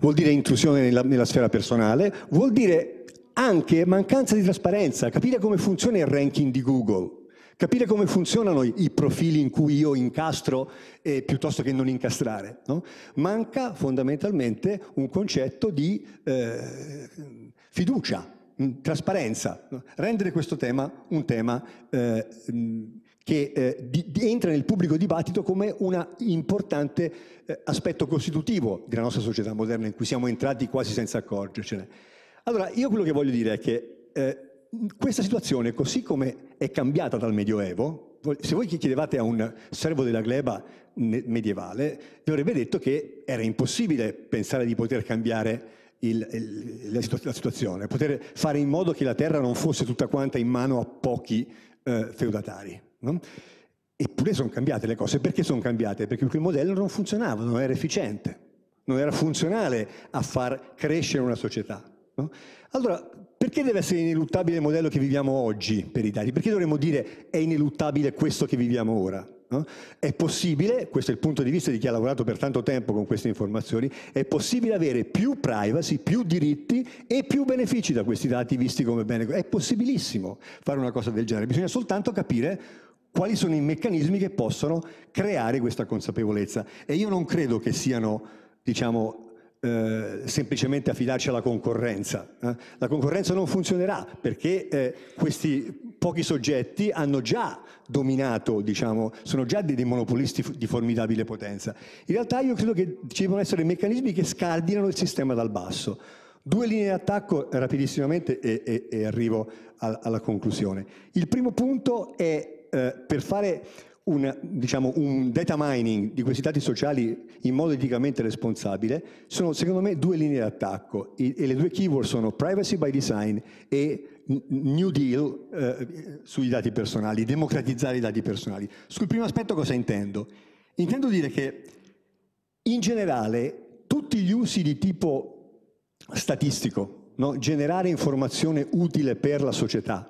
vuol dire intrusione nella, nella sfera personale, vuol dire anche mancanza di trasparenza, capire come funziona il ranking di Google, capire come funzionano i profili in cui io incastro eh, piuttosto che non incastrare. No? Manca fondamentalmente un concetto di eh, fiducia Mm, trasparenza, rendere questo tema un tema eh, mm, che eh, di, di entra nel pubblico dibattito come un importante eh, aspetto costitutivo della nostra società moderna in cui siamo entrati quasi senza accorgercene. Allora, io quello che voglio dire è che eh, mm, questa situazione, così come è cambiata dal Medioevo, se voi chiedevate a un servo della gleba medievale, vi avrebbe detto che era impossibile pensare di poter cambiare il, il, la, situazione, poter fare in modo che la terra non fosse tutta quanta in mano a pochi eh, feudatari. No? Eppure sono cambiate le cose. Perché sono cambiate? Perché quel modello non funzionava, non era efficiente, non era funzionale a far crescere una società. No? Allora, perché deve essere ineluttabile il modello che viviamo oggi per i dati? Perché dovremmo dire è ineluttabile questo che viviamo ora? No? È possibile, questo è il punto di vista di chi ha lavorato per tanto tempo con queste informazioni, è possibile avere più privacy, più diritti e più benefici da questi dati visti come bene. È possibilissimo fare una cosa del genere, bisogna soltanto capire quali sono i meccanismi che possono creare questa consapevolezza. E io non credo che siano, diciamo, eh, semplicemente affidarci alla concorrenza. Eh? La concorrenza non funzionerà perché eh, questi pochi soggetti hanno già dominato, diciamo, sono già dei, monopolisti di formidabile potenza. In realtà io credo che ci devono essere meccanismi che scardinano il sistema dal basso. Due linee di attacco rapidissimamente e, e, e arrivo a, alla conclusione. Il primo punto è eh, per fare un, diciamo, un data mining di questi dati sociali in modo eticamente responsabile sono secondo me due linee d'attacco e, e le due keyword sono privacy by design e New Deal eh, sui dati personali, democratizzare i dati personali. Sul primo aspetto cosa intendo? Intendo dire che in generale tutti gli usi di tipo statistico, no? generare informazione utile per la società,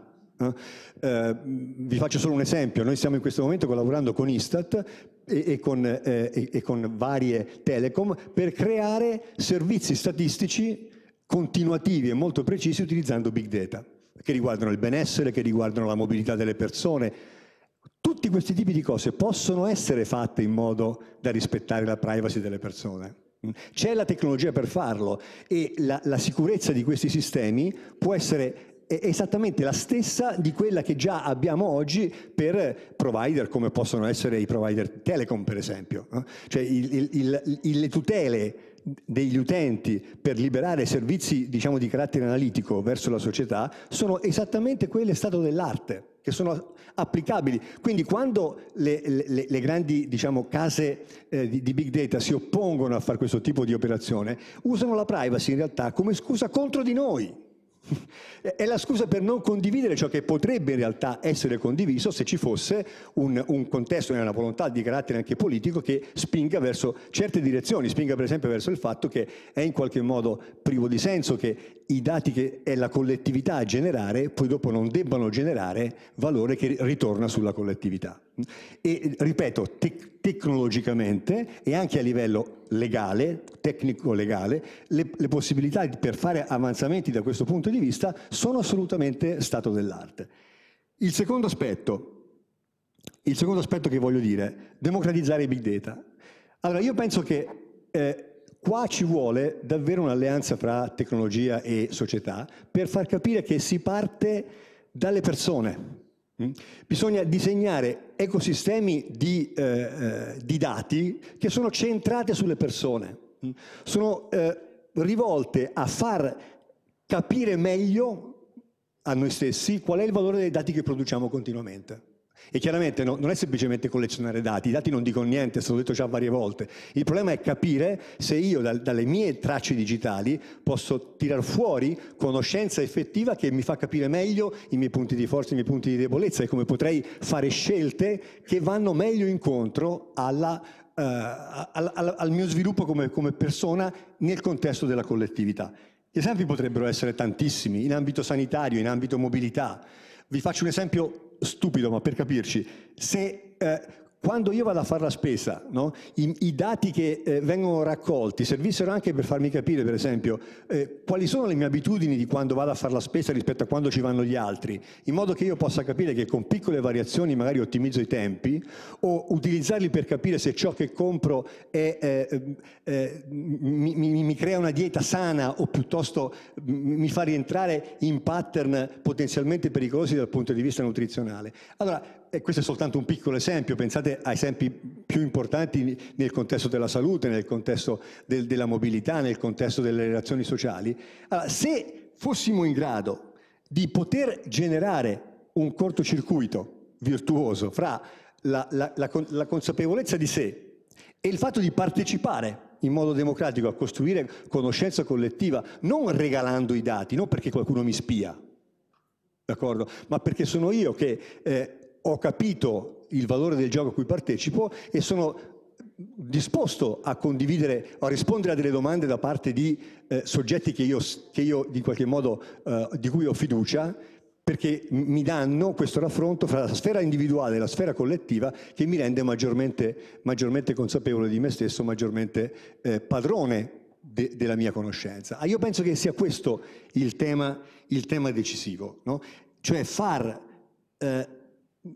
eh, vi faccio solo un esempio, noi stiamo in questo momento collaborando con Istat e, e, con, eh, e, e con varie telecom per creare servizi statistici continuativi e molto precisi utilizzando big data, che riguardano il benessere, che riguardano la mobilità delle persone, tutti questi tipi di cose possono essere fatte in modo da rispettare la privacy delle persone. C'è la tecnologia per farlo e la, la, sicurezza di questi sistemi può essere è esattamente la stessa di quella che già abbiamo oggi per provider come possono essere i provider telecom per esempio. Cioè il, il, il, le tutele degli utenti per liberare servizi diciamo, di carattere analitico verso la società sono esattamente quelle stato dell'arte che sono applicabili. Quindi quando le, le, le grandi diciamo, case eh, di, di, big data si oppongono a fare questo tipo di operazione, usano la privacy in realtà come scusa contro di noi. È la scusa per non condividere ciò che potrebbe in realtà essere condiviso se ci fosse un, un contesto e una volontà di carattere anche politico che spinga verso certe direzioni, spinga per esempio verso il fatto che è in qualche modo privo di senso che i dati che è la collettività a generare poi dopo non debbano generare valore che ritorna sulla collettività. E ripeto, tec- tecnologicamente e anche a livello legale, tecnico-legale, le, le possibilità per fare avanzamenti da questo punto di vista sono assolutamente stato dell'arte. Il secondo aspetto, il secondo aspetto che voglio dire, democratizzare i big data. Allora, io penso che eh, Qua ci vuole davvero un'alleanza fra tecnologia e società per far capire che si parte dalle persone. Mm? Bisogna disegnare ecosistemi di, eh, eh di dati che sono centrate sulle persone, mm? sono eh, rivolte a far capire meglio a noi stessi qual è il valore dei dati che produciamo continuamente. E chiaramente no, non è semplicemente collezionare dati, i dati non dicono niente, è stato detto già varie volte. Il problema è capire se io da, dalle mie tracce digitali posso tirar fuori conoscenza effettiva che mi fa capire meglio i miei punti di forza, i miei punti di debolezza e come potrei fare scelte che vanno meglio incontro alla, eh, al, al, al, mio sviluppo come, come persona nel contesto della collettività. Gli esempi potrebbero essere tantissimi, in ambito sanitario, in ambito mobilità. Vi faccio un esempio stupido, ma per capirci. Se eh, quando io vado a fare la spesa, no? I, i dati che eh, vengono raccolti servissero anche per farmi capire, per esempio, eh, quali sono le mie abitudini di quando vado a fare la spesa rispetto a quando ci vanno gli altri, in modo che io possa capire che con piccole variazioni magari ottimizzo i tempi o utilizzarli per capire se ciò che compro è, eh, eh mi, mi, mi, crea una dieta sana o piuttosto mi fa rientrare in pattern potenzialmente pericolosi dal punto di vista nutrizionale. Allora, e questo è soltanto un piccolo esempio, pensate a esempi più importanti nel contesto della salute, nel contesto del, della mobilità, nel contesto delle relazioni sociali. Allora, se fossimo in grado di poter generare un cortocircuito virtuoso fra la, la, la, la consapevolezza di sé e il fatto di partecipare in modo democratico a costruire conoscenza collettiva, non regalando i dati, non perché qualcuno mi spia, d'accordo, ma perché sono io che... Eh, ho capito il valore del gioco a cui partecipo e sono disposto a condividere, a rispondere a delle domande da parte di eh, soggetti che io, che io, in qualche modo eh, di cui ho fiducia perché mi danno questo raffronto fra la sfera individuale e la sfera collettiva che mi rende maggiormente, maggiormente consapevole di me stesso, maggiormente eh, padrone de, della mia conoscenza. Ah, io penso che sia questo il tema, il tema decisivo, no? cioè far eh,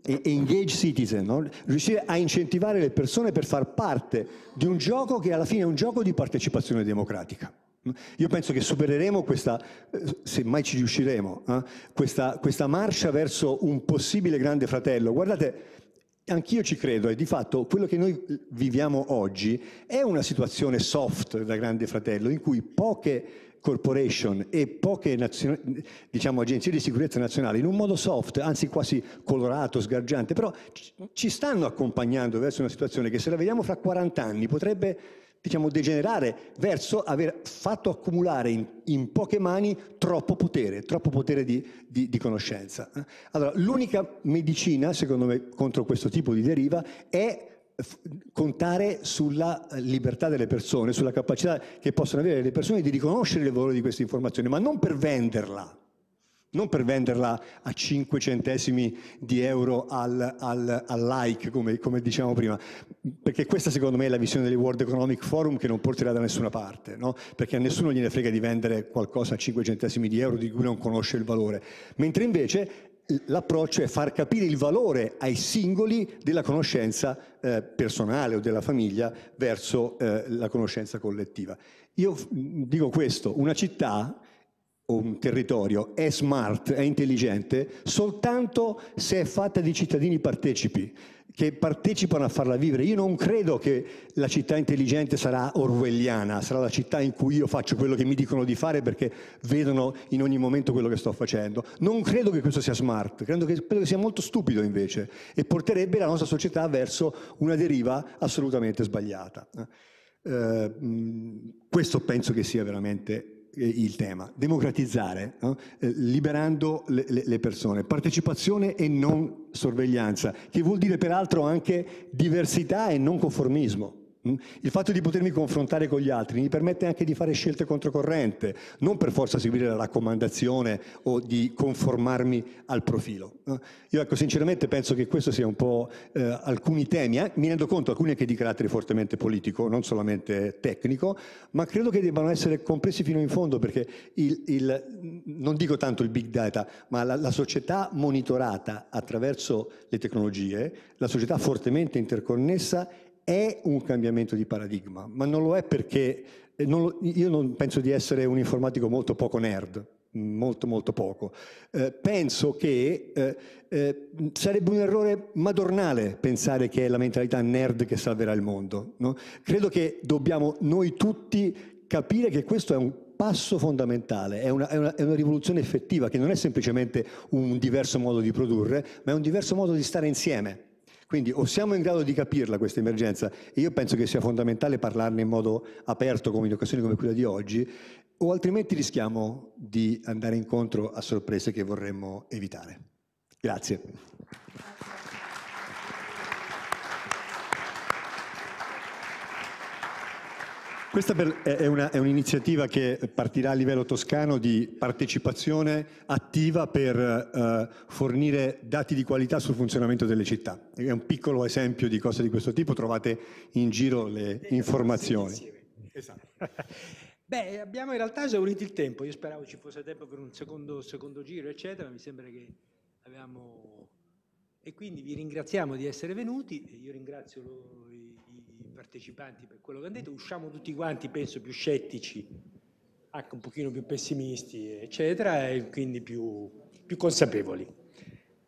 e engage citizen, no? riuscire a incentivare le persone per far parte di un gioco che alla fine è un gioco di partecipazione democratica. Io penso che supereremo questa, eh, se mai ci riusciremo, eh, questa, questa, marcia verso un possibile grande fratello. Guardate, anch'io ci credo e di fatto quello che noi viviamo oggi è una situazione soft da grande fratello in cui poche Corporation e poche diciamo, agenzie di sicurezza nazionali in un modo soft, anzi quasi colorato, sgargiante, però ci stanno accompagnando verso una situazione che se la vediamo fra 40 anni potrebbe diciamo, degenerare verso aver fatto accumulare in, in, poche mani troppo potere, troppo potere di, di, di conoscenza. Allora, l'unica medicina, secondo me, contro questo tipo di deriva è contare sulla eh, libertà delle persone, sulla capacità che possono avere le persone di riconoscere il valore di questa informazione, ma non per venderla, non per venderla a 5 centesimi di euro al, al, al like, come, come dicevamo prima, perché questa secondo me è la visione del World Economic Forum che non porterà da nessuna parte, no? perché a nessuno gliene frega di vendere qualcosa a 5 centesimi di euro di cui non conosce il valore, mentre invece l'approccio è far capire il valore ai singoli della conoscenza eh, personale o della famiglia verso eh, la conoscenza collettiva. Io dico questo, una città o un territorio è smart, è intelligente, soltanto se è fatta di cittadini partecipi che partecipano a farla vivere. Io non credo che la città intelligente sarà orwelliana, sarà la città in cui io faccio quello che mi dicono di fare perché vedono in ogni momento quello che sto facendo. Non credo che questo sia smart, credo che, credo che sia molto stupido invece e porterebbe la nostra società verso una deriva assolutamente sbagliata. Eh, questo penso che sia veramente eh, il tema, democratizzare, no? Eh, liberando le, le, persone, partecipazione e non sorveglianza, che vuol dire peraltro anche diversità e non conformismo. Il fatto di potermi confrontare con gli altri mi permette anche di fare scelte controcorrente, non per forza seguire la raccomandazione o di conformarmi al profilo. Io ecco, sinceramente penso che questo sia un po' eh, alcuni temi, eh, mi rendo conto alcuni anche di carattere fortemente politico, non solamente tecnico, ma credo che debbano essere compresi fino in fondo perché il, il, non dico tanto il big data, ma la, la società monitorata attraverso le tecnologie, la società fortemente interconnessa è un cambiamento di paradigma, ma non lo è perché eh, non lo, io non penso di essere un informatico molto poco nerd, mm, molto molto poco. Eh, penso che eh, eh, sarebbe un errore madornale pensare che è la mentalità nerd che salverà il mondo. No? Credo che dobbiamo noi tutti capire che questo è un passo fondamentale, è una, è, una, è una, rivoluzione effettiva che non è semplicemente un diverso modo di produrre, ma è un diverso modo di stare insieme. Quindi o siamo in grado di capirla questa emergenza, e io penso che sia fondamentale parlarne in modo aperto come in occasioni come quella di oggi, o altrimenti rischiamo di andare incontro a sorprese che vorremmo evitare. Grazie. Questa è, una, è, un'iniziativa che partirà a livello toscano di partecipazione attiva per eh, fornire dati di qualità sul funzionamento delle città. È un piccolo esempio di cose di questo tipo, trovate in giro le informazioni. Esatto. Beh, abbiamo in realtà esaurito il tempo, io speravo ci fosse tempo per un secondo, secondo giro, eccetera, mi sembra che abbiamo... E quindi vi ringraziamo di essere venuti, io ringrazio lo, i partecipanti per quello che hanno detto, usciamo tutti quanti, penso, più scettici, anche un pochino più pessimisti, eccetera, e quindi più, più consapevoli.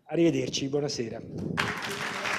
Arrivederci, buonasera.